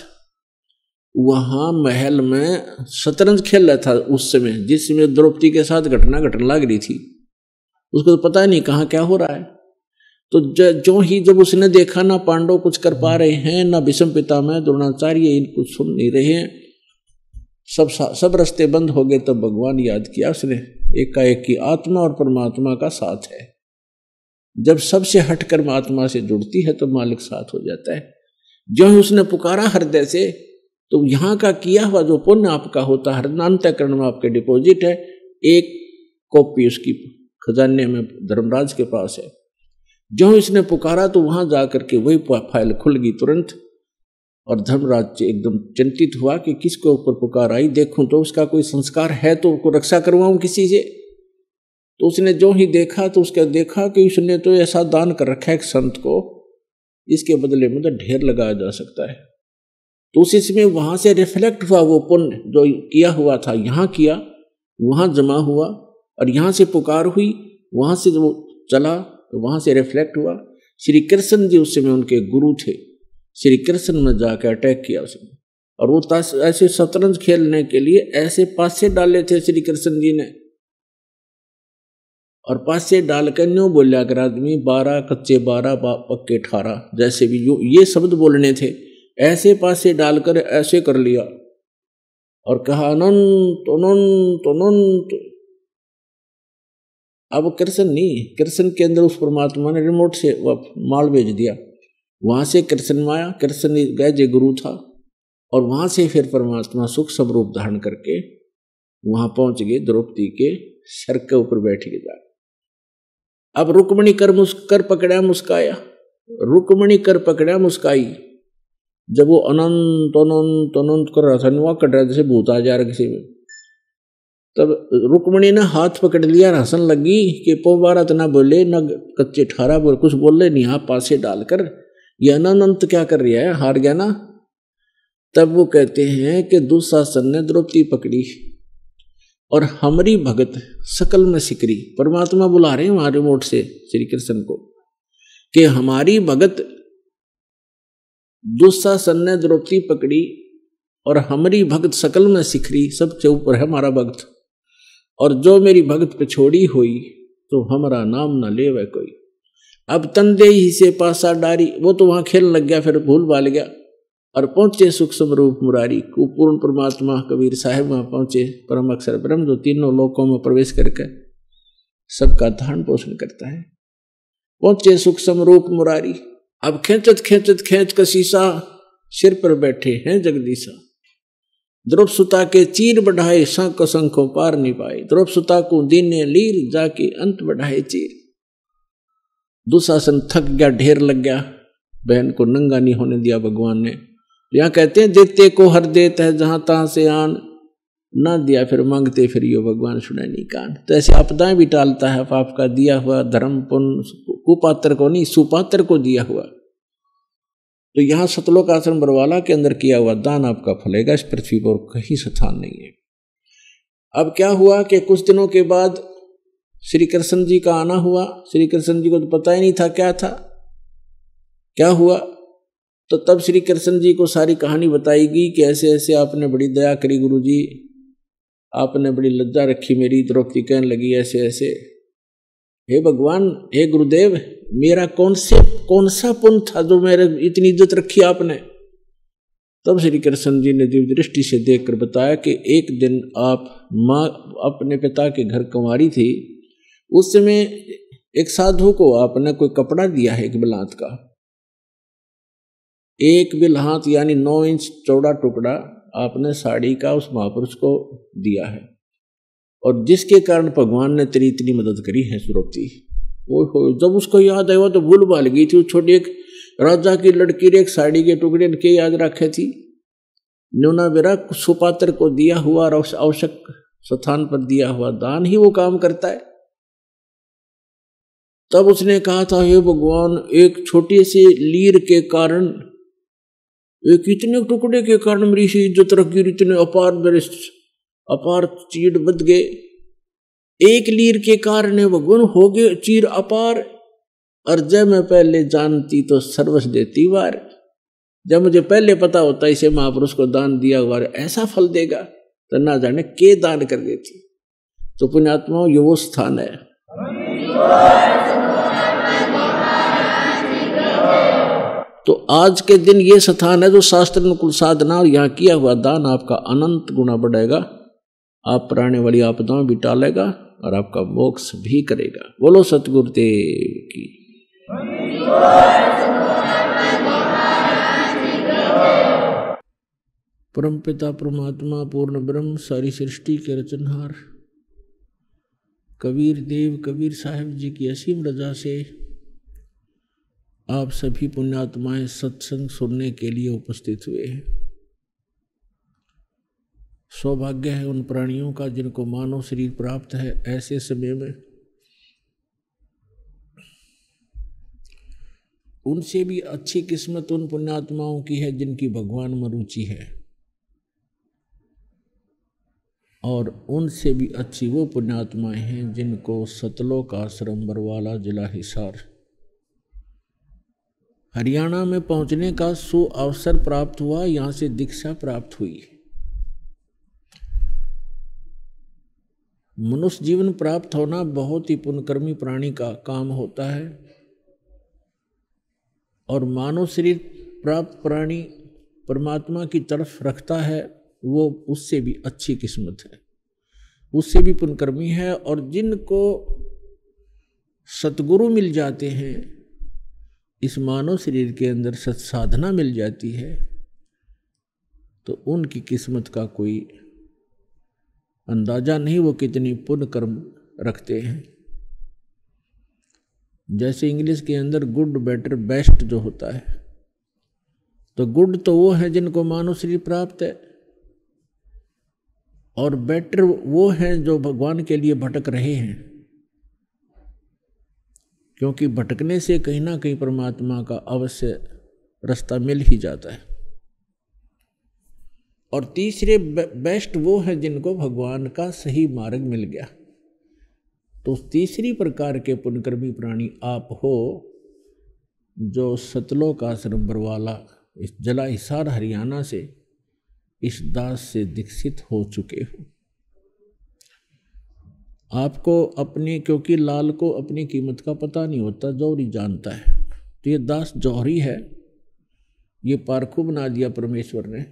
वहां महल में शतरंज खेल रहा था उस समय जिसमें द्रौपदी के साथ घटना घटना लग रही थी उसको तो पता नहीं कहाँ क्या हो रहा है तो जो ही जब उसने देखा ना पांडव कुछ कर पा रहे हैं ना विषम पिता में द्रोणाचार्य इनको सुन नहीं रहे हैं सब सब रास्ते बंद हो गए तब भगवान याद किया उसने एकाएक की आत्मा और परमात्मा का साथ है जब सबसे हटकर आत्मा से जुड़ती है तो मालिक साथ हो जाता है जो ही उसने पुकारा हृदय से तो यहाँ का किया हुआ जो पुण्य आपका होता हरदांतकरण में आपके डिपॉजिट है एक कॉपी उसकी खजाने में धर्मराज के पास है जो इसने पुकारा तो वहां जाकर के वही फाइल खुल गई तुरंत और धर्मराज एकदम चिंतित हुआ कि किसके ऊपर पुकार आई देखूं तो उसका कोई संस्कार है तो उसको रक्षा करवाऊं किसी से तो उसने जो ही देखा तो उसका देखा कि उसने तो ऐसा दान कर रखा है एक संत को इसके बदले में तो ढेर लगाया जा सकता है तो उसी समय वहां से रिफ्लेक्ट हुआ वो पुण्य जो किया हुआ था यहाँ किया वहाँ जमा हुआ और यहाँ से पुकार हुई वहाँ से वो चला तो वहाँ से रिफ्लेक्ट हुआ श्री कृष्ण जी उस समय उनके गुरु थे श्री कृष्ण ने जाकर अटैक किया उसने और वो ऐसे शतरंज खेलने के लिए ऐसे पासे डाले थे श्री कृष्ण जी ने और पासे डाल कर न्यू बोलिया कर आदमी बारह कच्चे बारह पक्के अठारह जैसे भी जो ये शब्द बोलने थे ऐसे पासे डालकर ऐसे कर लिया और कहा अनंत अनंत अनंत अब कृष्ण नहीं कृष्ण के अंदर उस परमात्मा ने रिमोट से माल भेज दिया वहाँ से कृष्ण माया कृष्ण गए जय गुरु था और वहाँ से फिर परमात्मा सुख स्वरूप धारण करके वहाँ पहुँच गए द्रौपदी के सर के ऊपर बैठ के जा अब रुक्मणी कर मुस्कर पकड़ा मुस्काया रुक्मणी कर पकड़ा मुस्काई जब वो अनंत अनंत अनंत कर रहा था नुआ कट रहा जैसे भूत आ जा रहा किसी में तब रुक्मणी ने हाथ पकड़ लिया हंसन लगी कि पो पोबारत ना बोले न कच्चे ठारा बोल कुछ बोले नहीं हाथ पासे डालकर यह अनंत क्या कर रहा है हार गया ना तब वो कहते हैं कि दुशासन ने द्रौपदी पकड़ी और हमारी भगत सकल में सिकरी परमात्मा बुला रहे हैं वहां रिमोट से श्री कृष्ण को कि हमारी भगत दुशासन ने द्रौपदी पकड़ी और हमारी भगत सकल में सिखरी सबसे ऊपर है हमारा भक्त और जो मेरी भगत पे छोड़ी हुई तो हमारा नाम ना ले वह कोई अब तंदे ही से पासा डारी वो तो वहां खेल लग गया फिर भूल भाल गया और पहुंचे सूक्ष्म रूप मुरारी कुपूर्ण परमात्मा कबीर साहेब वहां पहुंचे परम अक्षर ब्रह्म जो तीनों लोकों में प्रवेश करके सबका धारण पोषण करता है पहुंचे सूक्ष्म रूप मुरारी अब खेचत खेचत खेच का शीशा सिर पर बैठे हैं जगदीशा द्रौप सुता के चीर बढ़ाए शंख शंखों पार नहीं पाए द्रुप सुता को दिन लीर जाके अंत बढ़ाए चीर दुशासन थक गया ढेर लग गया बहन को नंगा नहीं होने दिया भगवान ने तो यहां कहते हैं देते को हर देत है जहां तहां से आन ना दिया फिर मांगते फिर यो भगवान सुने नहीं कान तो ऐसे आपदाएं भी टालता है पाप का दिया हुआ धर्म पुण्य कुपात्र को नहीं सुपात्र को दिया हुआ तो यहाँ सतलोक आश्रम बरवाला के अंदर किया हुआ दान आपका फलेगा इस पृथ्वी पर कहीं स्थान नहीं है अब क्या हुआ कि कुछ दिनों के बाद श्री कृष्ण जी का आना हुआ श्री कृष्ण जी को तो पता ही नहीं था क्या था क्या हुआ तो तब श्री कृष्ण जी को सारी कहानी बताई गई कि ऐसे ऐसे आपने बड़ी दया करी गुरु जी आपने बड़ी लज्जा रखी मेरी द्रौपदी कहने लगी ऐसे ऐसे हे भगवान हे गुरुदेव मेरा कौन से कौन सा पुण्य था जो मेरे इतनी इज्जत रखी आपने तब श्री कृष्ण जी ने दिव्य दृष्टि से देखकर बताया कि एक दिन आप माँ अपने पिता के घर कुंवारी थी उस समय एक साधु को आपने कोई कपड़ा दिया है एक बिलात का एक बिलहात यानी नौ इंच चौड़ा टुकड़ा आपने साड़ी का उस महापुरुष को दिया है और जिसके कारण भगवान ने तेरी इतनी मदद करी है सुरप्ति वो हो जब उसको याद आया तो भूल भाल गई थी वो छोटी एक राजा की लड़की ने एक साड़ी के टुकड़े के याद रखे थी न्यूना बेरा सुपात्र को दिया हुआ आवश्यक स्थान पर दिया हुआ दान ही वो काम करता है तब उसने कहा था हे भगवान एक छोटे से लीर के कारण एक इतने टुकड़े के कारण मेरी इज्जत रखी इतने अपार मेरे अपार चीर बद गए एक लीर के कारण वह गुण हो गए चीर अपार और जब मैं पहले जानती तो सर्वस देती वार जब मुझे पहले पता होता इसे महापुरुष को दान दिया हुआ ऐसा फल देगा तो ना जाने के दान कर देती तो पुण्यात्मा ये वो स्थान है तो आज के दिन ये स्थान है जो शास्त्र अनुकूल साधना और यहाँ किया हुआ दान आपका अनंत गुना बढ़ेगा आप पुराने वाली आपदाओं भी टालेगा और आपका मोक्ष भी करेगा बोलो सतगुरु देव की परम पिता परमात्मा पूर्ण ब्रह्म सारी सृष्टि के रचनहार कबीर देव कबीर साहब जी की असीम रजा से आप सभी पुण्यात्माएं सत्संग सुनने के लिए उपस्थित हुए हैं सौभाग्य है उन प्राणियों का जिनको मानव शरीर प्राप्त है ऐसे समय में उनसे भी अच्छी किस्मत उन पुण्यात्माओं की है जिनकी भगवान में रुचि है और उनसे भी अच्छी वो पुण्यात्माएं हैं जिनको सतलोक आश्रम बरवाला जिला हिसार हरियाणा में पहुंचने का सु अवसर प्राप्त हुआ यहाँ से दीक्षा प्राप्त हुई मनुष्य जीवन प्राप्त होना बहुत ही पुनकर्मी प्राणी का काम होता है और मानव शरीर प्राप्त प्राणी परमात्मा की तरफ रखता है वो उससे भी अच्छी किस्मत है उससे भी पुनकर्मी है और जिनको सतगुरु मिल जाते हैं इस मानव शरीर के अंदर सत्साधना मिल जाती है तो उनकी किस्मत का कोई अंदाजा नहीं वो कितनी पुण्य कर्म रखते हैं जैसे इंग्लिश के अंदर गुड बेटर बेस्ट जो होता है तो गुड तो वो है जिनको मानुश्री प्राप्त है और बेटर वो हैं जो भगवान के लिए भटक रहे हैं क्योंकि भटकने से कहीं ना कहीं परमात्मा का अवश्य रास्ता मिल ही जाता है और तीसरे बेस्ट वो है जिनको भगवान का सही मार्ग मिल गया तो तीसरी प्रकार के पुनकर्मी प्राणी आप हो जो सतलोक आश्रम बरवाला इस जला हिसार हरियाणा से इस दास से दीक्षित हो चुके हो आपको अपने क्योंकि लाल को अपनी कीमत का पता नहीं होता जौहरी जानता है तो ये दास जौहरी है ये पारखू बना दिया परमेश्वर ने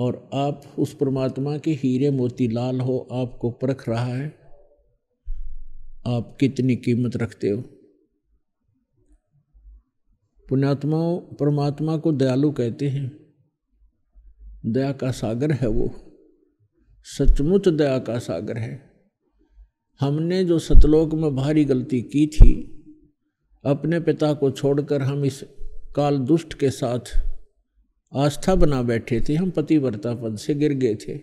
और आप उस परमात्मा के हीरे मोती लाल हो आपको परख रहा है आप कितनी कीमत रखते हो पुण्यात्माओं परमात्मा को दयालु कहते हैं दया का सागर है वो सचमुच दया का सागर है हमने जो सतलोक में भारी गलती की थी अपने पिता को छोड़कर हम इस काल दुष्ट के साथ आस्था बना बैठे थे हम पतिव्रता पद से गिर गए थे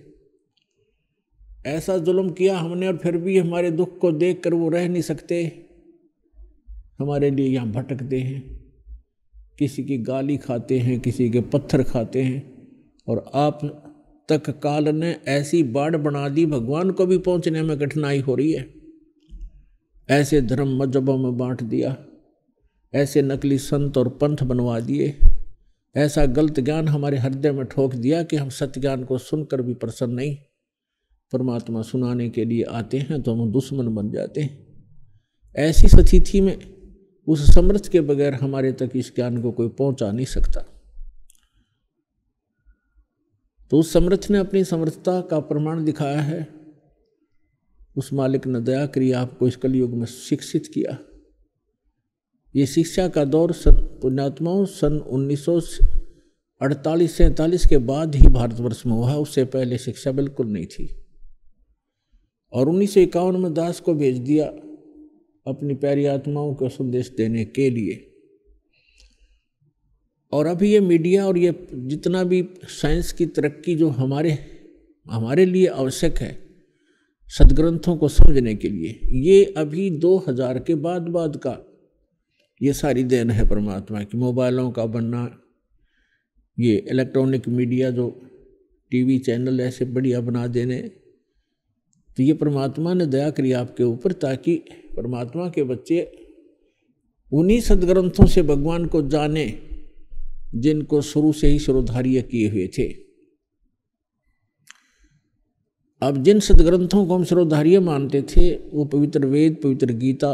ऐसा जुल्म किया हमने और फिर भी हमारे दुख को देख कर वो रह नहीं सकते हमारे लिए यहाँ भटकते हैं किसी की गाली खाते हैं किसी के पत्थर खाते हैं और आप तक काल ने ऐसी बाढ़ बना दी भगवान को भी पहुँचने में कठिनाई हो रही है ऐसे धर्म मजहबों में बांट दिया ऐसे नकली संत और पंथ बनवा दिए ऐसा गलत ज्ञान हमारे हृदय में ठोक दिया कि हम सत्य ज्ञान को सुनकर भी प्रसन्न नहीं परमात्मा सुनाने के लिए आते हैं तो हम दुश्मन बन जाते हैं ऐसी स्थिति में उस समर्थ के बगैर हमारे तक इस ज्ञान को कोई पहुंचा नहीं सकता तो उस समर्थ ने अपनी समर्थता का प्रमाण दिखाया है उस मालिक ने दया करी आपको इस कलयुग में शिक्षित किया ये शिक्षा का दौर सन पुण्यात्माओं सन उन्नीस सौ अड़तालीस सैतालीस के बाद ही भारतवर्ष में हुआ उससे पहले शिक्षा बिल्कुल नहीं थी और उन्नीस सौ इक्यावन में दास को भेज दिया अपनी प्यारी आत्माओं को संदेश देने के लिए और अभी ये मीडिया और ये जितना भी साइंस की तरक्की जो हमारे हमारे लिए आवश्यक है सदग्रंथों को समझने के लिए ये अभी 2000 के बाद बाद का ये सारी देन है परमात्मा की मोबाइलों का बनना ये इलेक्ट्रॉनिक मीडिया जो टीवी चैनल ऐसे बढ़िया बना देने तो ये परमात्मा ने दया करी आपके ऊपर ताकि परमात्मा के बच्चे उन्हीं सदग्रंथों से भगवान को जाने जिनको शुरू से ही सिरोधार्य किए हुए थे अब जिन सदग्रंथों को हम श्रोधार्य मानते थे वो पवित्र वेद पवित्र गीता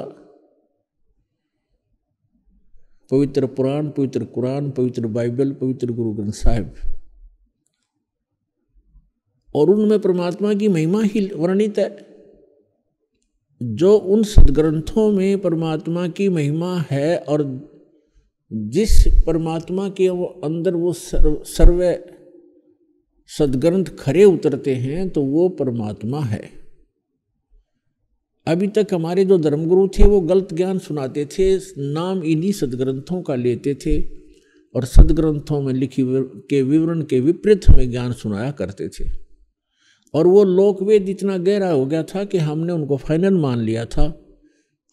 पवित्र पुराण पवित्र कुरान पवित्र बाइबल पवित्र गुरु ग्रंथ साहिब और उनमें परमात्मा की महिमा ही वर्णित है जो उन सदग्रंथों में परमात्मा की महिमा है और जिस परमात्मा के वो अंदर वो सर्व सर्व सदग्रंथ खरे उतरते हैं तो वो परमात्मा है अभी तक हमारे जो धर्मगुरु थे वो गलत ज्ञान सुनाते थे नाम इन्हीं सदग्रंथों का लेते थे और सदग्रंथों में लिखी के विवरण के विपरीत हमें ज्ञान सुनाया करते थे और वो लोकवेद इतना गहरा हो गया था कि हमने उनको फाइनल मान लिया था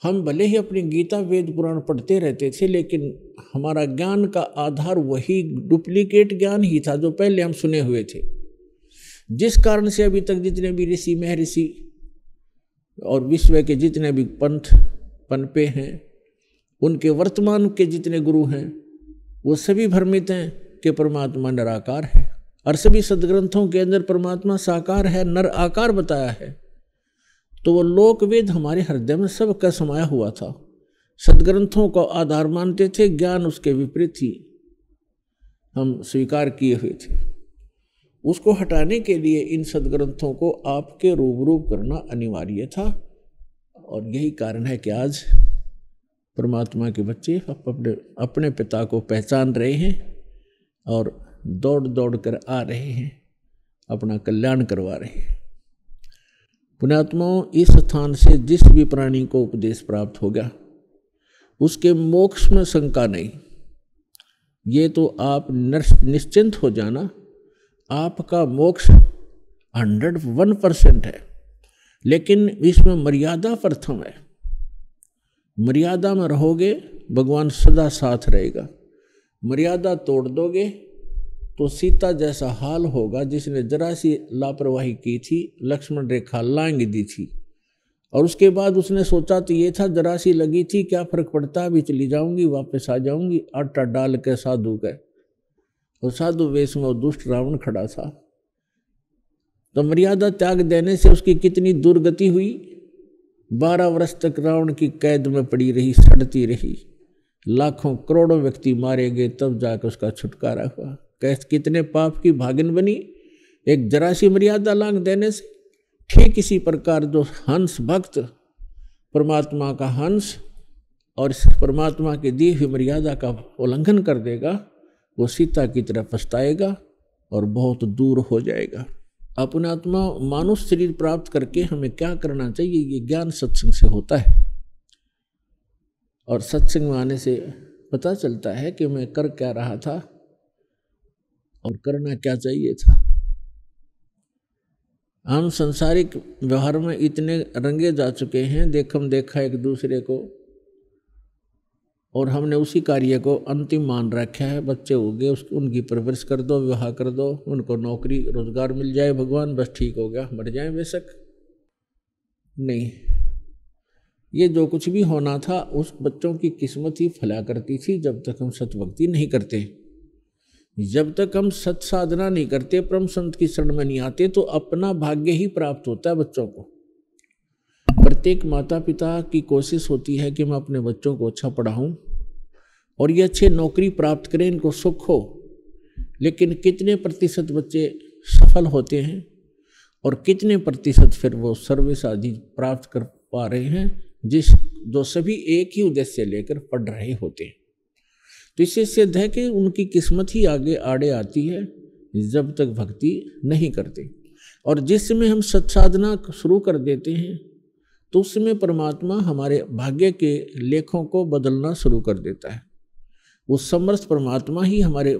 हम भले ही अपनी गीता वेद पुराण पढ़ते रहते थे लेकिन हमारा ज्ञान का आधार वही डुप्लीकेट ज्ञान ही था जो पहले हम सुने हुए थे जिस कारण से अभी तक जितने भी ऋषि महर्षि और विश्व के जितने भी पंथ पनपे हैं उनके वर्तमान के जितने गुरु हैं वो सभी भ्रमित हैं कि परमात्मा निराकार है और सभी सदग्रंथों के अंदर परमात्मा साकार है नर आकार बताया है तो वो लोक वेद हमारे हृदय में सब का समाया हुआ था सदग्रंथों को आधार मानते थे ज्ञान उसके विपरीत ही हम स्वीकार किए हुए थे उसको हटाने के लिए इन सदग्रंथों को आपके रूबरू करना अनिवार्य था और यही कारण है कि आज परमात्मा के बच्चे अपने अपने पिता को पहचान रहे हैं और दौड़ दौड़ कर आ रहे हैं अपना कल्याण करवा रहे हैं पुण्यात्माओं इस स्थान से जिस भी प्राणी को उपदेश प्राप्त हो गया उसके मोक्ष में शंका नहीं ये तो आप निश्चिंत हो जाना आपका मोक्ष हंड्रेड वन परसेंट है लेकिन इसमें मर्यादा प्रथम है मर्यादा में रहोगे भगवान सदा साथ रहेगा मर्यादा तोड़ दोगे तो सीता जैसा हाल होगा जिसने जरा सी लापरवाही की थी लक्ष्मण रेखा लांग दी थी और उसके बाद उसने सोचा तो ये था जरा सी लगी थी क्या फर्क पड़ता अभी चली जाऊंगी वापस आ जाऊंगी आटा डाल के साधु के और साधु वेश में दुष्ट रावण खड़ा था तो मर्यादा त्याग देने से उसकी कितनी दुर्गति हुई बारह वर्ष तक रावण की कैद में पड़ी रही सड़ती रही लाखों करोड़ों व्यक्ति मारे गए तब जाकर उसका छुटकारा हुआ कैद कितने पाप की भागिन बनी एक जरा सी मर्यादा लांग देने से ठीक इसी प्रकार जो हंस भक्त परमात्मा का हंस और इस परमात्मा की दी हुई मर्यादा का उल्लंघन कर देगा वो सीता की तरह पछताएगा और बहुत दूर हो जाएगा अपनात्मा मानव शरीर प्राप्त करके हमें क्या करना चाहिए ये ज्ञान सत्संग से होता है और सत्संग में आने से पता चलता है कि मैं कर क्या रहा था और करना क्या चाहिए था हम संसारिक व्यवहार में इतने रंगे जा चुके हैं देखम देखा एक दूसरे को और हमने उसी कार्य को अंतिम मान रखा है बच्चे हो गए उसकी उनकी परवरिश कर दो विवाह कर दो उनको नौकरी रोजगार मिल जाए भगवान बस ठीक हो गया मर जाए बेशक नहीं ये जो कुछ भी होना था उस बच्चों की किस्मत ही फैला करती थी जब तक हम सतभक्ति नहीं करते जब तक हम सत साधना नहीं करते परम संत की शरण में नहीं आते तो अपना भाग्य ही प्राप्त होता है बच्चों को प्रत्येक माता पिता की कोशिश होती है कि मैं अपने बच्चों को अच्छा पढ़ाऊं और ये अच्छे नौकरी प्राप्त करें इनको सुख हो लेकिन कितने प्रतिशत बच्चे सफल होते हैं और कितने प्रतिशत फिर वो सर्विस आदि प्राप्त कर पा रहे हैं जिस जो सभी एक ही उद्देश्य लेकर पढ़ रहे होते हैं तो इससे सिद्ध है कि उनकी किस्मत ही आगे आड़े आती है जब तक भक्ति नहीं करते और जिसमें हम सत्साधना शुरू कर देते हैं तो उसमें परमात्मा हमारे भाग्य के लेखों को बदलना शुरू कर देता है वो समर्थ परमात्मा ही हमारे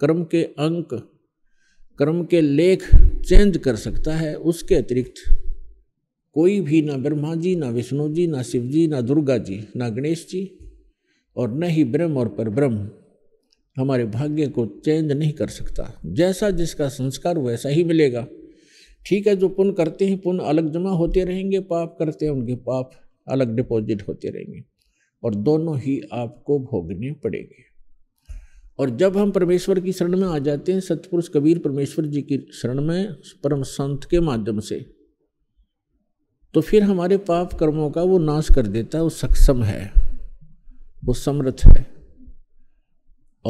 कर्म के अंक कर्म के लेख चेंज कर सकता है उसके अतिरिक्त कोई भी ना ब्रह्मा जी ना विष्णु जी ना शिव जी ना दुर्गा जी ना गणेश जी और न ही ब्रह्म और पर ब्रह्म हमारे भाग्य को चेंज नहीं कर सकता जैसा जिसका संस्कार वैसा ही मिलेगा ठीक है जो पुण्य करते हैं पुण्य अलग जमा होते रहेंगे पाप करते हैं उनके पाप अलग डिपॉजिट होते रहेंगे और दोनों ही आपको भोगने पड़ेंगे और जब हम परमेश्वर की शरण में आ जाते हैं सतपुरुष कबीर परमेश्वर जी की शरण में परम संत के माध्यम से तो फिर हमारे पाप कर्मों का वो नाश कर देता है वो सक्षम है वो समर्थ है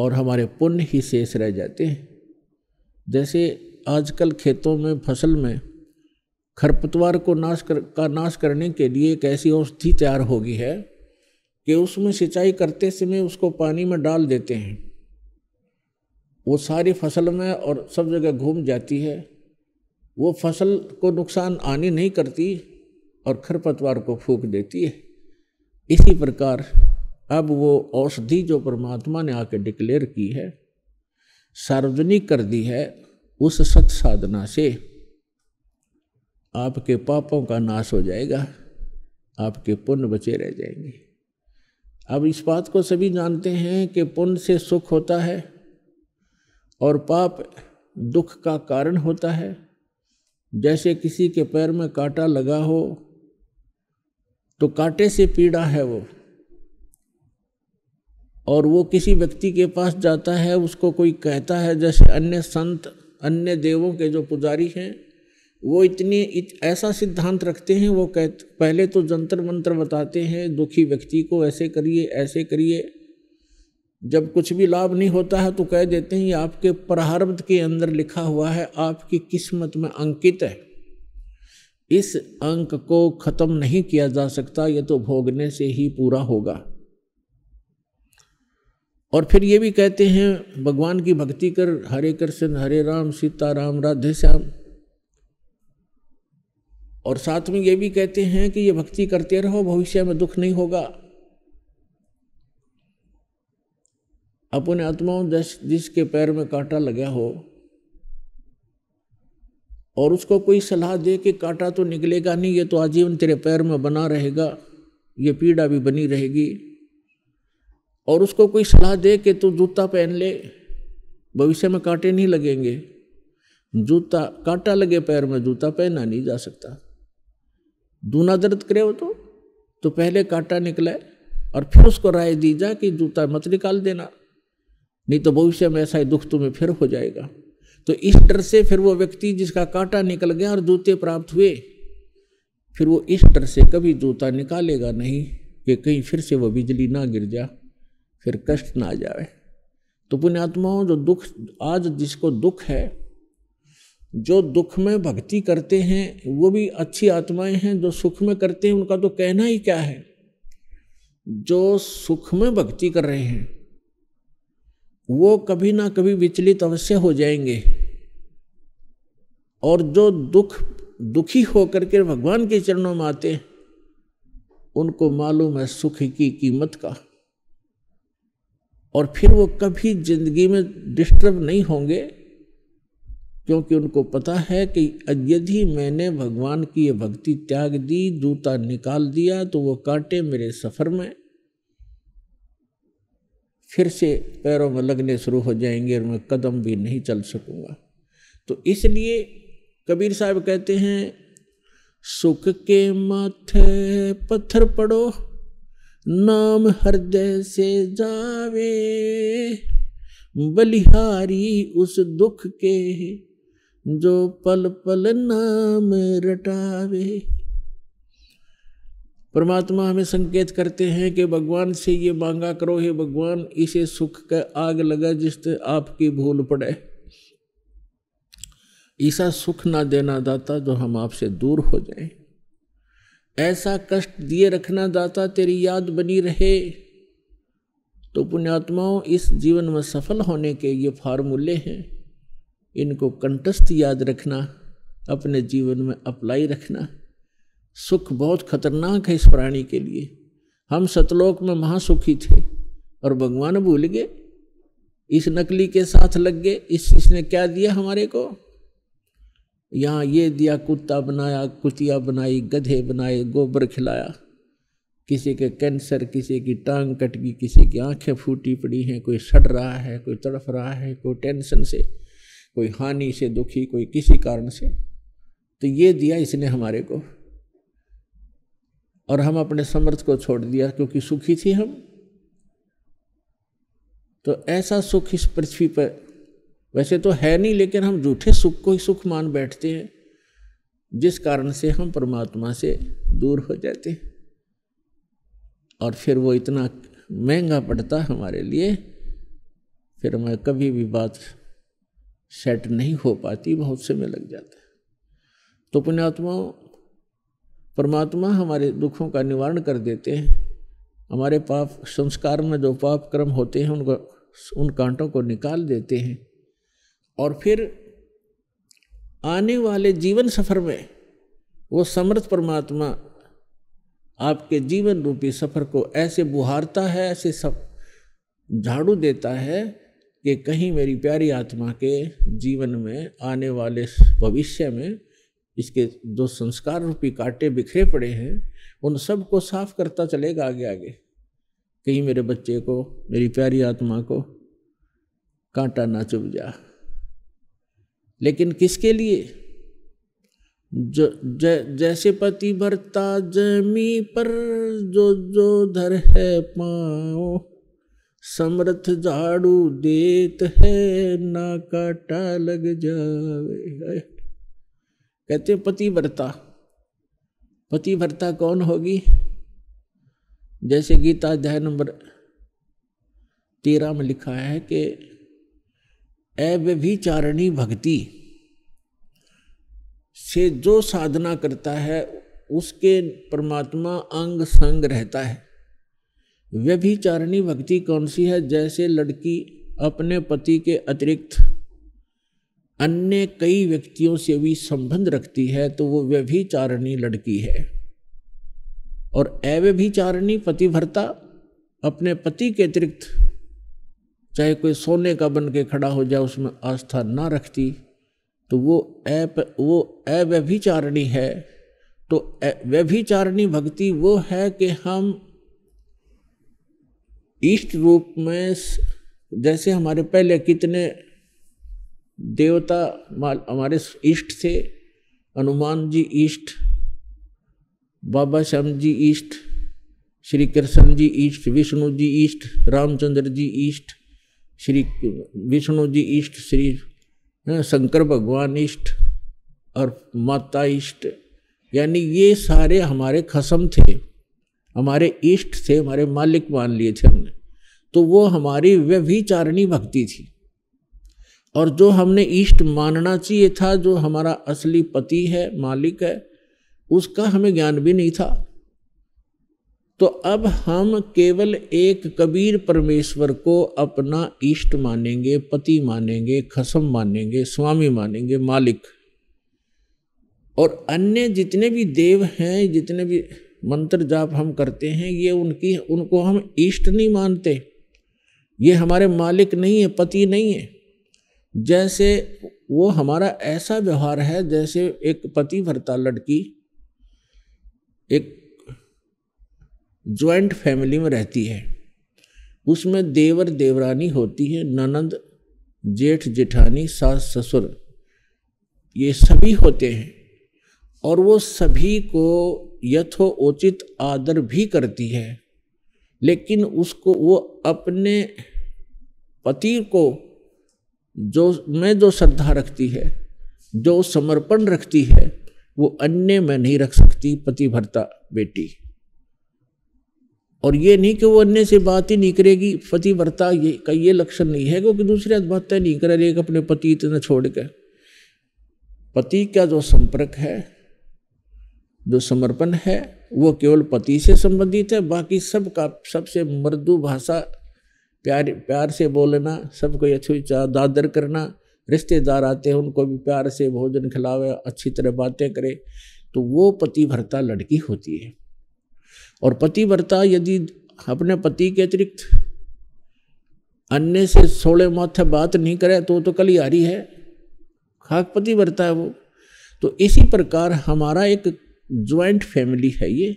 और हमारे पुण्य ही शेष रह जाते हैं जैसे आजकल खेतों में फसल में खरपतवार को नाश कर का नाश करने के लिए एक ऐसी औषधि तैयार हो गई है कि उसमें सिंचाई करते समय उसको पानी में डाल देते हैं वो सारी फसल में और सब जगह घूम जाती है वो फसल को नुकसान आने नहीं करती और खरपतवार को फूक देती है इसी प्रकार अब वो औषधि जो परमात्मा ने आके डिक्लेयर की है सार्वजनिक कर दी है उस सत साधना से आपके पापों का नाश हो जाएगा आपके पुण्य बचे रह जाएंगे अब इस बात को सभी जानते हैं कि पुण्य से सुख होता है और पाप दुख का कारण होता है जैसे किसी के पैर में कांटा लगा हो तो कांटे से पीड़ा है वो और वो किसी व्यक्ति के पास जाता है उसको कोई कहता है जैसे अन्य संत अन्य देवों के जो पुजारी हैं वो इतने इत, ऐसा सिद्धांत रखते हैं वो कह पहले तो जंतर मंत्र बताते हैं दुखी व्यक्ति को ऐसे करिए ऐसे करिए जब कुछ भी लाभ नहीं होता है तो कह देते हैं ये आपके प्रारब्ध के अंदर लिखा हुआ है आपकी किस्मत में अंकित है इस अंक को ख़त्म नहीं किया जा सकता ये तो भोगने से ही पूरा होगा और फिर ये भी कहते हैं भगवान की भक्ति कर हरे कृष्ण हरे राम सीता राम राधे श्याम और साथ में ये भी कहते हैं कि ये भक्ति करते रहो भविष्य में दुख नहीं होगा अपने आत्माओं दिश जिसके पैर में कांटा लगा हो और उसको कोई सलाह दे कि कांटा तो निकलेगा नहीं ये तो आजीवन तेरे पैर में बना रहेगा ये पीड़ा भी बनी रहेगी और उसको कोई सलाह दे कि तू जूता पहन ले भविष्य में कांटे नहीं लगेंगे जूता कांटा लगे पैर में जूता पहना नहीं जा सकता दूना दर्द करे हो तो तो पहले कांटा निकले और फिर उसको राय दी जाए कि जूता मत निकाल देना नहीं तो भविष्य में ऐसा ही दुख तुम्हें फिर हो जाएगा तो इस डर से फिर वो व्यक्ति जिसका कांटा निकल गया और जूते प्राप्त हुए फिर वो इस डर से कभी जूता निकालेगा नहीं कि कहीं फिर से वो बिजली ना गिर जाए फिर कष्ट ना आ जाए तो पुण्यात्माओं जो दुख आज जिसको दुख है जो दुख में भक्ति करते हैं वो भी अच्छी आत्माएं हैं जो सुख में करते हैं उनका तो कहना ही क्या है जो सुख में भक्ति कर रहे हैं वो कभी ना कभी विचलित अवश्य हो जाएंगे और जो दुख दुखी होकर के भगवान के चरणों में आते हैं उनको मालूम है सुख की कीमत का और फिर वो कभी जिंदगी में डिस्टर्ब नहीं होंगे क्योंकि उनको पता है कि यदि मैंने भगवान की ये भक्ति त्याग दी दूता निकाल दिया तो वो काटे मेरे सफ़र में फिर से पैरों में लगने शुरू हो जाएंगे और मैं कदम भी नहीं चल सकूँगा तो इसलिए कबीर साहब कहते हैं सुख के माथे पत्थर पड़ो नाम हृदय से जावे बलिहारी उस दुख के जो पल पल नाम रटावे परमात्मा हमें संकेत करते हैं कि भगवान से ये मांगा करो हे भगवान इसे सुख का आग लगा जिससे आपकी भूल पड़े ईसा सुख ना देना दाता जो हम आपसे दूर हो जाएं ऐसा कष्ट दिए रखना दाता तेरी याद बनी रहे तो पुण्यात्माओं इस जीवन में सफल होने के ये फार्मूले हैं इनको कंटस्थ याद रखना अपने जीवन में अप्लाई रखना सुख बहुत खतरनाक है इस प्राणी के लिए हम सतलोक में महासुखी थे और भगवान भूल गए इस नकली के साथ लग गए इस इसने क्या दिया हमारे को यहाँ ये दिया कुत्ता बनाया कुतिया बनाई गधे बनाए गोबर खिलाया किसी के कैंसर किसी की टांग कट गई किसी की आंखें फूटी पड़ी हैं कोई सड़ रहा है कोई तड़फ रहा है कोई टेंशन से कोई हानि से दुखी कोई किसी कारण से तो ये दिया इसने हमारे को और हम अपने समर्थ को छोड़ दिया क्योंकि सुखी थी हम तो ऐसा सुख इस पृथ्वी पर वैसे तो है नहीं लेकिन हम झूठे सुख को ही सुख मान बैठते हैं जिस कारण से हम परमात्मा से दूर हो जाते हैं और फिर वो इतना महंगा पड़ता हमारे लिए फिर मैं कभी भी बात सेट नहीं हो पाती बहुत से में लग जाता है तो पुण्यात्मा परमात्मा हमारे दुखों का निवारण कर देते हैं हमारे पाप संस्कार में जो पाप कर्म होते हैं उनको उन कांटों को निकाल देते हैं और फिर आने वाले जीवन सफर में वो समर्थ परमात्मा आपके जीवन रूपी सफर को ऐसे बुहारता है ऐसे सब झाड़ू देता है कि कहीं मेरी प्यारी आत्मा के जीवन में आने वाले भविष्य में इसके जो संस्कार रूपी कांटे बिखरे पड़े हैं उन सब को साफ करता चलेगा आगे आगे कहीं मेरे बच्चे को मेरी प्यारी आत्मा को कांटा ना चुभ जा लेकिन किसके लिए ज, ज, जैसे पति भरता जमी पर जो जो धर है पाओ समर्थ झाड़ू देत है ना काटा लग जावे कहते पति भरता पति भरता कौन होगी जैसे गीता अध्याय नंबर तेरह में लिखा है कि अव्यभिचारणी भक्ति से जो साधना करता है उसके परमात्मा अंग संग रहता है व्यभिचारणी भक्ति कौन सी है जैसे लड़की अपने पति के अतिरिक्त अन्य कई व्यक्तियों से भी संबंध रखती है तो वो व्यभिचारणी लड़की है और अव्यभिचारणी पतिव्रता अपने पति के अतिरिक्त चाहे कोई सोने का बन के खड़ा हो जाए उसमें आस्था ना रखती तो वो ऐप वो अव्यभिचारणी है तो व्यभिचारणी भक्ति वो है कि हम इष्ट रूप में जैसे हमारे पहले कितने देवता हमारे इष्ट थे हनुमान जी इष्ट बाबा श्याम जी इष्ट श्री कृष्ण जी इष्ट विष्णु जी इष्ट रामचंद्र जी इष्ट श्री विष्णु जी इष्ट श्री हाँ, शंकर भगवान इष्ट और माता इष्ट यानी ये सारे हमारे खसम थे हमारे इष्ट थे हमारे मालिक मान लिए थे हमने तो वो हमारी व्यभिचारणी भक्ति थी और जो हमने इष्ट मानना चाहिए था जो हमारा असली पति है मालिक है उसका हमें ज्ञान भी नहीं था तो अब हम केवल एक कबीर परमेश्वर को अपना इष्ट मानेंगे पति मानेंगे खसम मानेंगे स्वामी मानेंगे मालिक और अन्य जितने भी देव हैं जितने भी मंत्र जाप हम करते हैं ये उनकी उनको हम इष्ट नहीं मानते ये हमारे मालिक नहीं है पति नहीं है जैसे वो हमारा ऐसा व्यवहार है जैसे एक पति भरता लड़की एक ज्वाइंट फैमिली में रहती है उसमें देवर देवरानी होती है ननंद जेठ जेठानी सास ससुर ये सभी होते हैं और वो सभी को यथोचित आदर भी करती है लेकिन उसको वो अपने पति को जो में जो श्रद्धा रखती है जो समर्पण रखती है वो अन्य में नहीं रख सकती पतिभर्ता बेटी और ये नहीं कि वो अन्य से बात ही नहीं करेगी पति वर्ता ये का ये लक्षण नहीं है क्योंकि दूसरे हाथ बात नहीं कर रही अपने पति इतना छोड़ कर पति का जो संपर्क है जो समर्पण है वो केवल पति से संबंधित है बाकी सब का सबसे मृदु भाषा प्यार प्यार से बोलना सबको अच्छी दादर करना रिश्तेदार आते हैं उनको भी प्यार से भोजन खिलावे अच्छी तरह बातें करे तो वो पति भरता लड़की होती है और पतिव्रता यदि अपने पति के अतिरिक्त अन्य से सोले माथे बात नहीं करे तो तो कलियारी है खाक पतिव्रता है वो तो इसी प्रकार हमारा एक ज्वाइंट फैमिली है ये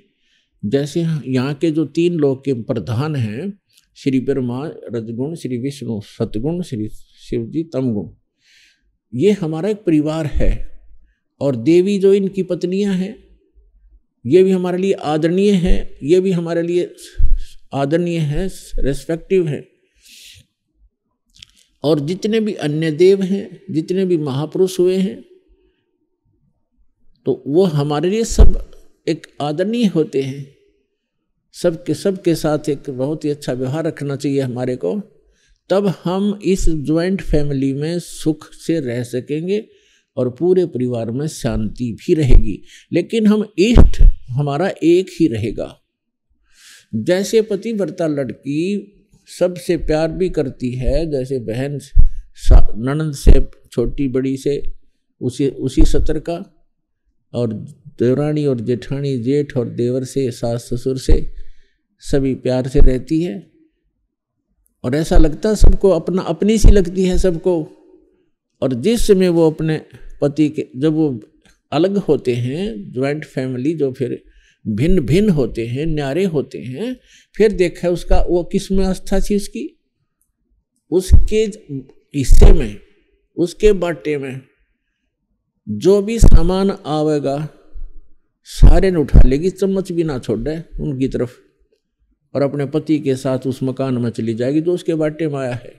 जैसे यहाँ के जो तीन लोग के प्रधान हैं श्री ब्रह्मा रजगुण श्री विष्णु सतगुण श्री शिवजी तमगुण ये हमारा एक परिवार है और देवी जो इनकी पत्नियां हैं ये भी हमारे लिए आदरणीय है ये भी हमारे लिए आदरणीय है रेस्पेक्टिव है और जितने भी अन्य देव हैं जितने भी महापुरुष हुए हैं तो वो हमारे लिए सब एक आदरणीय होते हैं सब के सब के साथ एक बहुत ही अच्छा व्यवहार रखना चाहिए हमारे को तब हम इस ज्वाइंट फैमिली में सुख से रह सकेंगे और पूरे परिवार में शांति भी रहेगी लेकिन हम ईष्ट हमारा एक ही रहेगा जैसे पतिव्रता लड़की सबसे प्यार भी करती है जैसे बहन ननंद से छोटी बड़ी से उसी उसी सतर का और देवरानी और जेठानी जेठ और देवर से सास ससुर से सभी प्यार से रहती है और ऐसा लगता है सबको अपना अपनी सी लगती है सबको और जिस समय वो अपने पति के जब वो अलग होते हैं ज्वाइंट फैमिली जो फिर भिन्न भिन्न होते हैं न्यारे होते हैं फिर देखा उसका वो किस में आस्था थी उसकी उसके हिस्से में उसके बाटे में जो भी सामान आवेगा सारे ने उठा लेगी चम्मच भी ना छोड़ रहे उनकी तरफ और अपने पति के साथ उस मकान में चली जाएगी जो तो उसके बाटे में आया है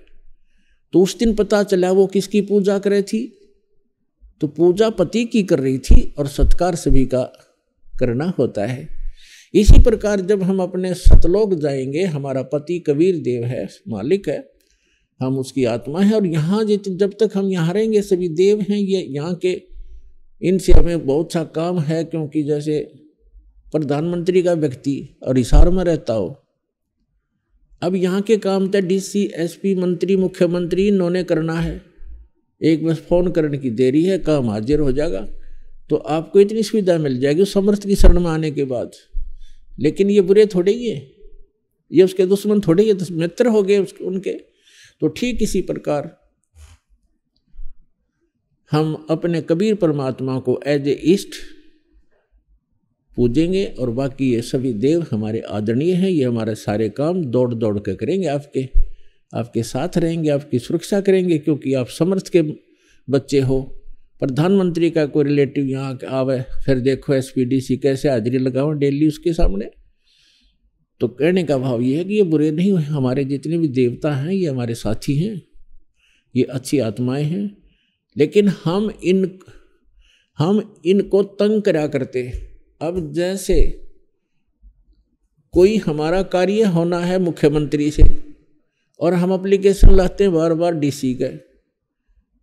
तो उस दिन पता चला वो किसकी पूजा करे थी तो पूजा पति की कर रही थी और सत्कार सभी का करना होता है इसी प्रकार जब हम अपने सतलोक जाएंगे हमारा पति कबीर देव है मालिक है हम उसकी आत्मा है और यहाँ जब तक हम यहाँ रहेंगे सभी देव हैं ये यहाँ के इनसे हमें बहुत सा काम है क्योंकि जैसे प्रधानमंत्री का व्यक्ति और हिसार में रहता हो अब यहाँ के काम तो डीसी एसपी मंत्री मुख्यमंत्री इन्होंने करना है एक बस फोन करने की देरी है काम हाजिर हो जाएगा तो आपको इतनी सुविधा मिल जाएगी उस समर्थ की शरण में आने के बाद लेकिन ये बुरे थोड़े ही है ये उसके दुश्मन थोड़े ही तो मित्र हो गए उनके तो ठीक इसी प्रकार हम अपने कबीर परमात्मा को एज ए ईस्ट पूजेंगे और बाकी ये सभी देव हमारे आदरणीय हैं ये हमारे सारे काम दौड़ दौड़ के करेंगे आपके आपके साथ रहेंगे आपकी सुरक्षा करेंगे क्योंकि आप समर्थ के बच्चे हो प्रधानमंत्री का कोई रिलेटिव यहाँ आवे फिर देखो एस कैसे हाजिरी लगाओ डेली उसके सामने तो कहने का भाव ये है कि ये बुरे नहीं हुए हमारे जितने भी देवता हैं ये हमारे साथी हैं ये अच्छी आत्माएं हैं लेकिन हम इन हम इनको तंग करा करते अब जैसे कोई हमारा कार्य होना है मुख्यमंत्री से और हम अप्लीकेशन लाते हैं बार बार डीसी के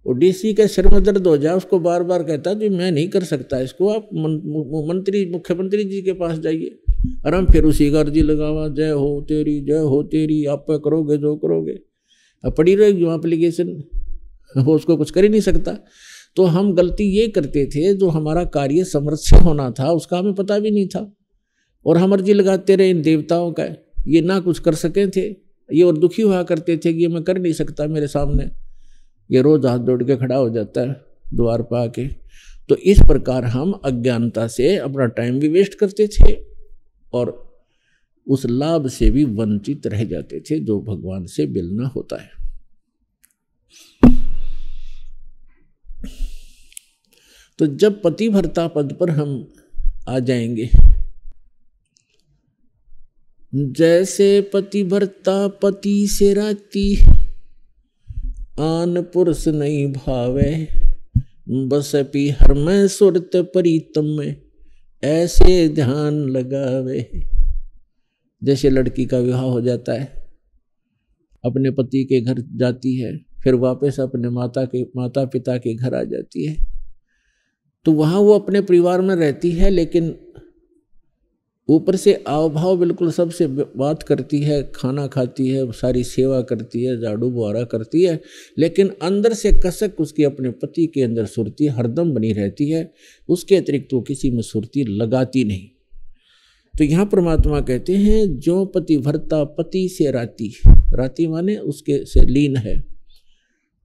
वो डीसी के सिर में दर्द हो जाए उसको बार बार कहता जी मैं नहीं कर सकता इसको आप मंत्री मुख्यमंत्री जी के पास जाइए और हम फिर उसी का अर्जी लगावा जय हो तेरी जय हो तेरी आप पे करोगे जो करोगे अब पड़ी रहेगी वहाँ अप्लीकेशन वो उसको कुछ कर ही नहीं सकता तो हम गलती ये करते थे जो हमारा कार्य से होना था उसका हमें पता भी नहीं था और हम अर्जी लगाते रहे इन देवताओं का ये ना कुछ कर सके थे ये और दुखी हुआ करते थे कि ये मैं कर नहीं सकता मेरे सामने ये रोज़ हाथ जोड़ के खड़ा हो जाता है द्वार पर आके तो इस प्रकार हम अज्ञानता से अपना टाइम भी वेस्ट करते थे और उस लाभ से भी वंचित रह जाते थे जो भगवान से मिलना होता है तो जब पतिभरता पद पर हम आ जाएंगे जैसे पति भरता पति से राती आन पुरुष नहीं भावे बस पी हर मैं सुरत परीतम में ऐसे ध्यान लगावे जैसे लड़की का विवाह हो जाता है अपने पति के घर जाती है फिर वापस अपने माता के माता पिता के घर आ जाती है तो वहाँ वो अपने परिवार में रहती है लेकिन ऊपर से आवभाव बिल्कुल सबसे बात करती है खाना खाती है सारी सेवा करती है झाड़ू बुहारा करती है लेकिन अंदर से कसक उसकी अपने पति के अंदर सुरती हरदम बनी रहती है उसके अतिरिक्त वो किसी में सुरती लगाती नहीं तो यहाँ परमात्मा कहते हैं जो पति भरता पति से राती राती माने उसके से लीन है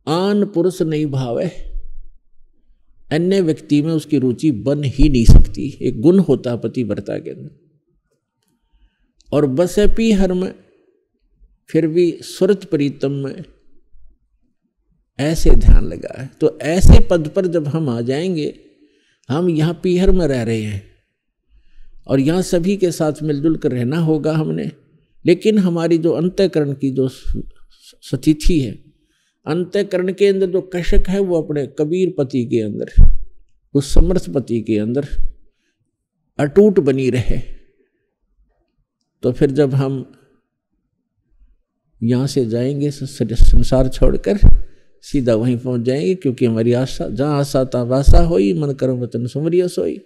आन पुरुष नहीं भाव है अन्य व्यक्ति में उसकी रुचि बन ही नहीं सकती एक गुण होता पति पतिव्रता के अंदर और बसे पी हर में फिर भी सुरत प्रीतम में ऐसे ध्यान लगा है तो ऐसे पद पर जब हम आ जाएंगे हम यहाँ पीहर में रह रहे हैं और यहाँ सभी के साथ मिलजुल कर रहना होगा हमने लेकिन हमारी जो अंत्यकरण की जो स्थिति है अंत्यकरण के अंदर जो कशक है वो अपने कबीर पति के अंदर उस समर्थ पति के अंदर अटूट बनी रहे तो फिर जब हम यहाँ से जाएंगे संसार छोड़कर सीधा वहीं पहुँच जाएंगे क्योंकि हमारी आशा जहाँ आशा था वासा होई मन करो वतन सुमरिय सोई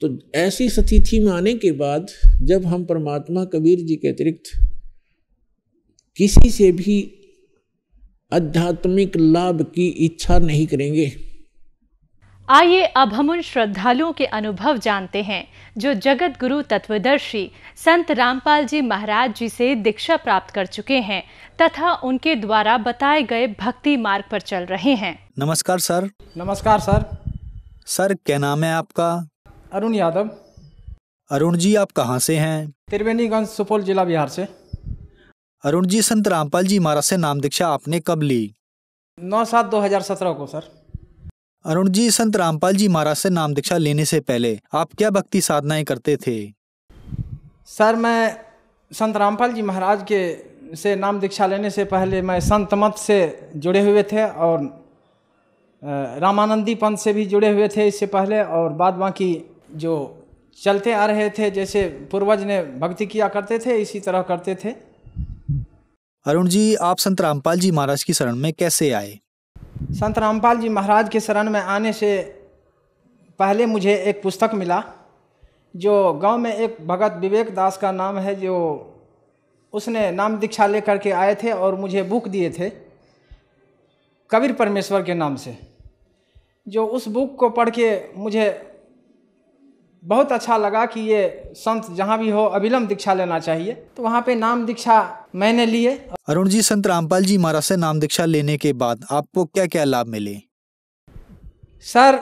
तो ऐसी स्थिति में आने के बाद जब हम परमात्मा कबीर जी के अतिरिक्त किसी से भी आध्यात्मिक लाभ की इच्छा नहीं करेंगे आइए अब हम उन श्रद्धालुओं के अनुभव जानते हैं जो जगत गुरु तत्वदर्शी संत रामपाल जी महाराज जी से दीक्षा प्राप्त कर चुके हैं तथा उनके द्वारा बताए गए भक्ति मार्ग पर चल रहे हैं नमस्कार सर नमस्कार सर सर क्या नाम है आपका अरुण यादव अरुण जी आप कहाँ से हैं त्रिवेणीगंज सुपौल जिला बिहार से अरुण जी संत रामपाल जी महाराज से नाम दीक्षा आपने कब ली नौ सात दो हजार सत्रह को सर अरुण जी संत रामपाल जी महाराज से नाम दीक्षा लेने से पहले आप क्या भक्ति साधनाएं करते थे सर मैं संत रामपाल जी महाराज के से नाम दीक्षा लेने से पहले मैं संत मत से जुड़े हुए थे और रामानंदी पंथ से भी जुड़े हुए थे इससे पहले और बाद बाकी जो चलते आ रहे थे जैसे पूर्वज ने भक्ति किया करते थे इसी तरह करते थे अरुण जी आप संत रामपाल जी महाराज की शरण में कैसे आए संत रामपाल जी महाराज के शरण में आने से पहले मुझे एक पुस्तक मिला जो गांव में एक भगत विवेक दास का नाम है जो उसने नाम दीक्षा ले करके आए थे और मुझे बुक दिए थे कबीर परमेश्वर के नाम से जो उस बुक को पढ़ के मुझे बहुत अच्छा लगा कि ये संत जहाँ भी हो अभिलम्ब दीक्षा लेना चाहिए तो वहाँ पे नाम दीक्षा मैंने लिए अरुण जी संत रामपाल जी महाराज से नाम दीक्षा लेने के बाद आपको क्या क्या लाभ मिले सर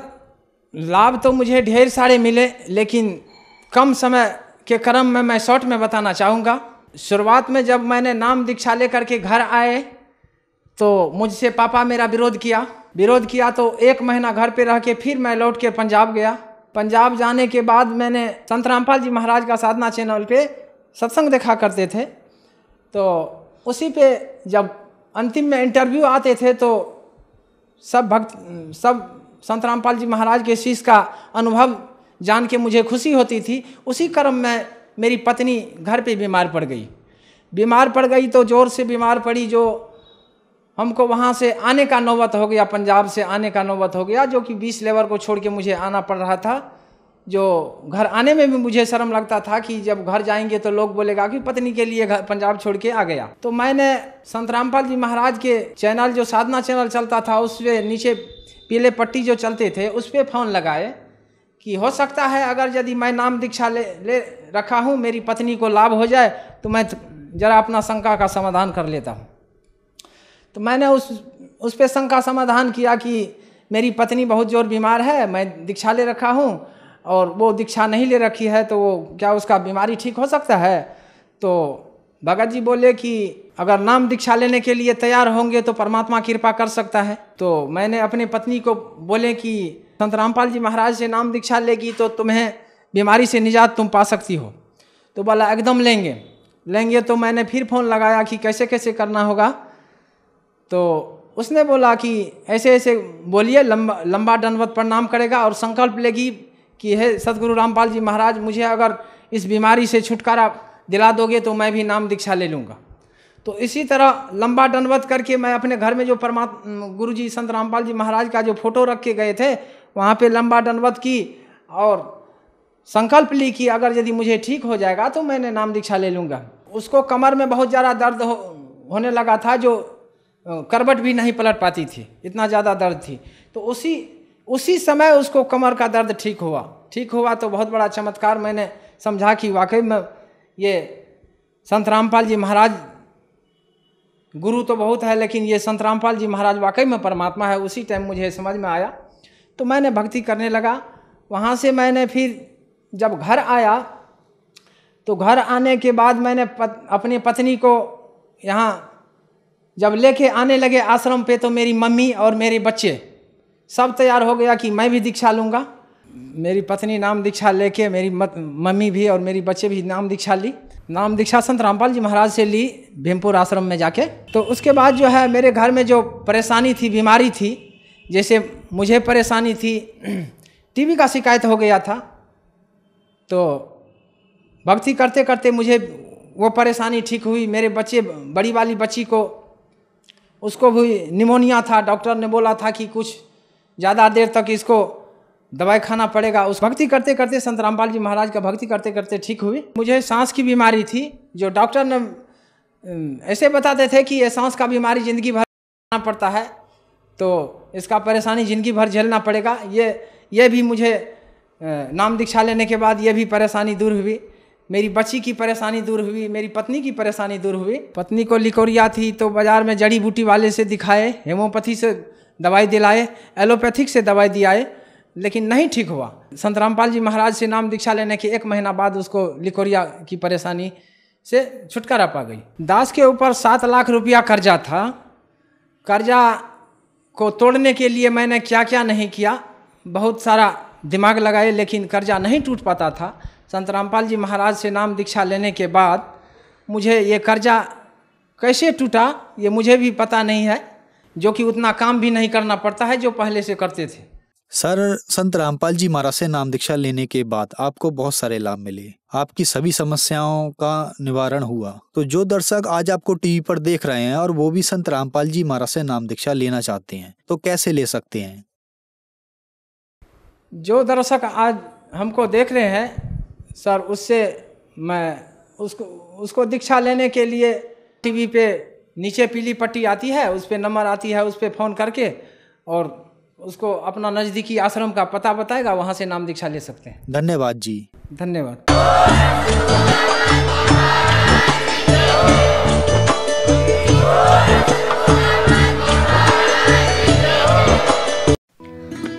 लाभ तो मुझे ढेर सारे मिले लेकिन कम समय के क्रम में मैं शॉर्ट में बताना चाहूँगा शुरुआत में जब मैंने नाम दीक्षा लेकर के घर आए तो मुझसे पापा मेरा विरोध किया विरोध किया तो एक महीना घर पे रह के फिर मैं लौट के पंजाब गया पंजाब जाने के बाद मैंने संत रामपाल जी महाराज का साधना चैनल पे सत्संग देखा करते थे तो उसी पे जब अंतिम में इंटरव्यू आते थे तो सब भक्त सब संत रामपाल जी महाराज के शीश का अनुभव जान के मुझे खुशी होती थी उसी क्रम में मेरी पत्नी घर पे बीमार पड़ गई बीमार पड़ गई तो ज़ोर से बीमार पड़ी जो हमको वहाँ से आने का नौबत हो गया पंजाब से आने का नौबत हो गया जो कि बीस लेवर को छोड़ के मुझे आना पड़ रहा था जो घर आने में भी मुझे शर्म लगता था कि जब घर जाएंगे तो लोग बोलेगा कि पत्नी के लिए घर पंजाब छोड़ के आ गया तो मैंने संत रामपाल जी महाराज के चैनल जो साधना चैनल चलता था उस पर नीचे पीले पट्टी जो चलते थे उस पर फ़ोन लगाए कि हो सकता है अगर यदि मैं नाम दीक्षा ले ले रखा हूँ मेरी पत्नी को लाभ हो जाए तो मैं ज़रा अपना शंका का समाधान कर लेता हूँ तो मैंने उस उस पर शंका समाधान किया कि मेरी पत्नी बहुत जोर बीमार है मैं दीक्षा ले रखा हूँ और वो दीक्षा नहीं ले रखी है तो वो क्या उसका बीमारी ठीक हो सकता है तो भगत जी बोले कि अगर नाम दीक्षा लेने के लिए तैयार होंगे तो परमात्मा कृपा कर सकता है तो मैंने अपने पत्नी को बोले कि संत रामपाल जी महाराज से नाम दीक्षा लेगी तो तुम्हें बीमारी से निजात तुम पा सकती हो तो बोला एकदम लेंगे लेंगे तो मैंने फिर फ़ोन लगाया कि कैसे कैसे करना होगा तो उसने बोला कि ऐसे ऐसे बोलिए लंबा लंबा दंडवत प्रणाम करेगा और संकल्प लेगी कि हे सदगुरु रामपाल जी महाराज मुझे अगर इस बीमारी से छुटकारा दिला दोगे तो मैं भी नाम दीक्षा ले लूँगा तो इसी तरह लंबा दंडवत करके मैं अपने घर में जो परमात्मा गुरु जी संत रामपाल जी महाराज का जो फोटो रख के गए थे वहाँ पे लंबा दंडवत की और संकल्प ली कि अगर यदि मुझे ठीक हो जाएगा तो मैंने नाम दीक्षा ले लूँगा उसको कमर में बहुत ज़्यादा दर्द हो, होने लगा था जो करवट भी नहीं पलट पाती थी इतना ज़्यादा दर्द थी तो उसी उसी समय उसको कमर का दर्द ठीक हुआ ठीक हुआ तो बहुत बड़ा चमत्कार मैंने समझा कि वाकई में ये संत रामपाल जी महाराज गुरु तो बहुत है लेकिन ये संत रामपाल जी महाराज वाकई में परमात्मा है उसी टाइम मुझे समझ में आया तो मैंने भक्ति करने लगा वहाँ से मैंने फिर जब घर आया तो घर आने के बाद मैंने पत, अपनी पत्नी को यहाँ जब लेके आने लगे आश्रम पे तो मेरी मम्मी और मेरे बच्चे सब तैयार हो गया कि मैं भी दीक्षा लूँगा मेरी पत्नी नाम दीक्षा लेके मेरी मम्मी भी और मेरी बच्चे भी नाम दीक्षा ली नाम दीक्षा संत रामपाल जी महाराज से ली भीमपुर आश्रम में जाके तो उसके बाद जो है मेरे घर में जो परेशानी थी बीमारी थी जैसे मुझे परेशानी थी *clears throat* टीबी का शिकायत हो गया था तो भक्ति करते करते मुझे वो परेशानी ठीक हुई मेरे बच्चे बड़ी वाली बच्ची को उसको भी निमोनिया था डॉक्टर ने बोला था कि कुछ ज़्यादा देर तक इसको दवाई खाना पड़ेगा उस भक्ति करते करते संत रामपाल जी महाराज का भक्ति करते करते ठीक हुई मुझे सांस की बीमारी थी जो डॉक्टर ने ऐसे बताते थे कि ये सांस का बीमारी ज़िंदगी भर पड़ता है तो इसका परेशानी ज़िंदगी भर झेलना पड़ेगा ये ये भी मुझे नाम दीक्षा लेने के बाद ये भी परेशानी दूर हुई मेरी बच्ची की परेशानी दूर हुई मेरी पत्नी की परेशानी दूर हुई पत्नी को लिकोरिया थी तो बाज़ार में जड़ी बूटी वाले से दिखाए हेमोपैथी से दवाई दिलाए एलोपैथिक से दवाई दिलाए लेकिन नहीं ठीक हुआ संत रामपाल जी महाराज से नाम दीक्षा लेने के एक महीना बाद उसको लिकोरिया की परेशानी से छुटकारा पा गई दास के ऊपर सात लाख रुपया कर्जा था कर्जा को तोड़ने के लिए मैंने क्या क्या नहीं किया बहुत सारा दिमाग लगाए लेकिन कर्जा नहीं टूट पाता था संत रामपाल जी महाराज से नाम दीक्षा लेने के बाद मुझे ये कर्जा कैसे टूटा ये मुझे भी पता नहीं है जो कि उतना काम भी नहीं करना पड़ता है जो पहले से करते थे सर संत रामपाल जी महाराज से नाम दीक्षा लेने के बाद आपको बहुत सारे लाभ मिले आपकी सभी समस्याओं का निवारण हुआ तो जो दर्शक आज आपको टीवी पर देख रहे हैं और वो भी संत रामपाल जी महाराज से नाम दीक्षा लेना चाहते हैं तो कैसे ले सकते हैं जो दर्शक आज हमको देख रहे हैं सर उससे मैं उसको उसको दीक्षा लेने के लिए टीवी पे नीचे पीली पट्टी आती है उस पर नंबर आती है उस पर फ़ोन करके और उसको अपना नज़दीकी आश्रम का पता बताएगा वहाँ से नाम दीक्षा ले सकते हैं धन्यवाद जी धन्यवाद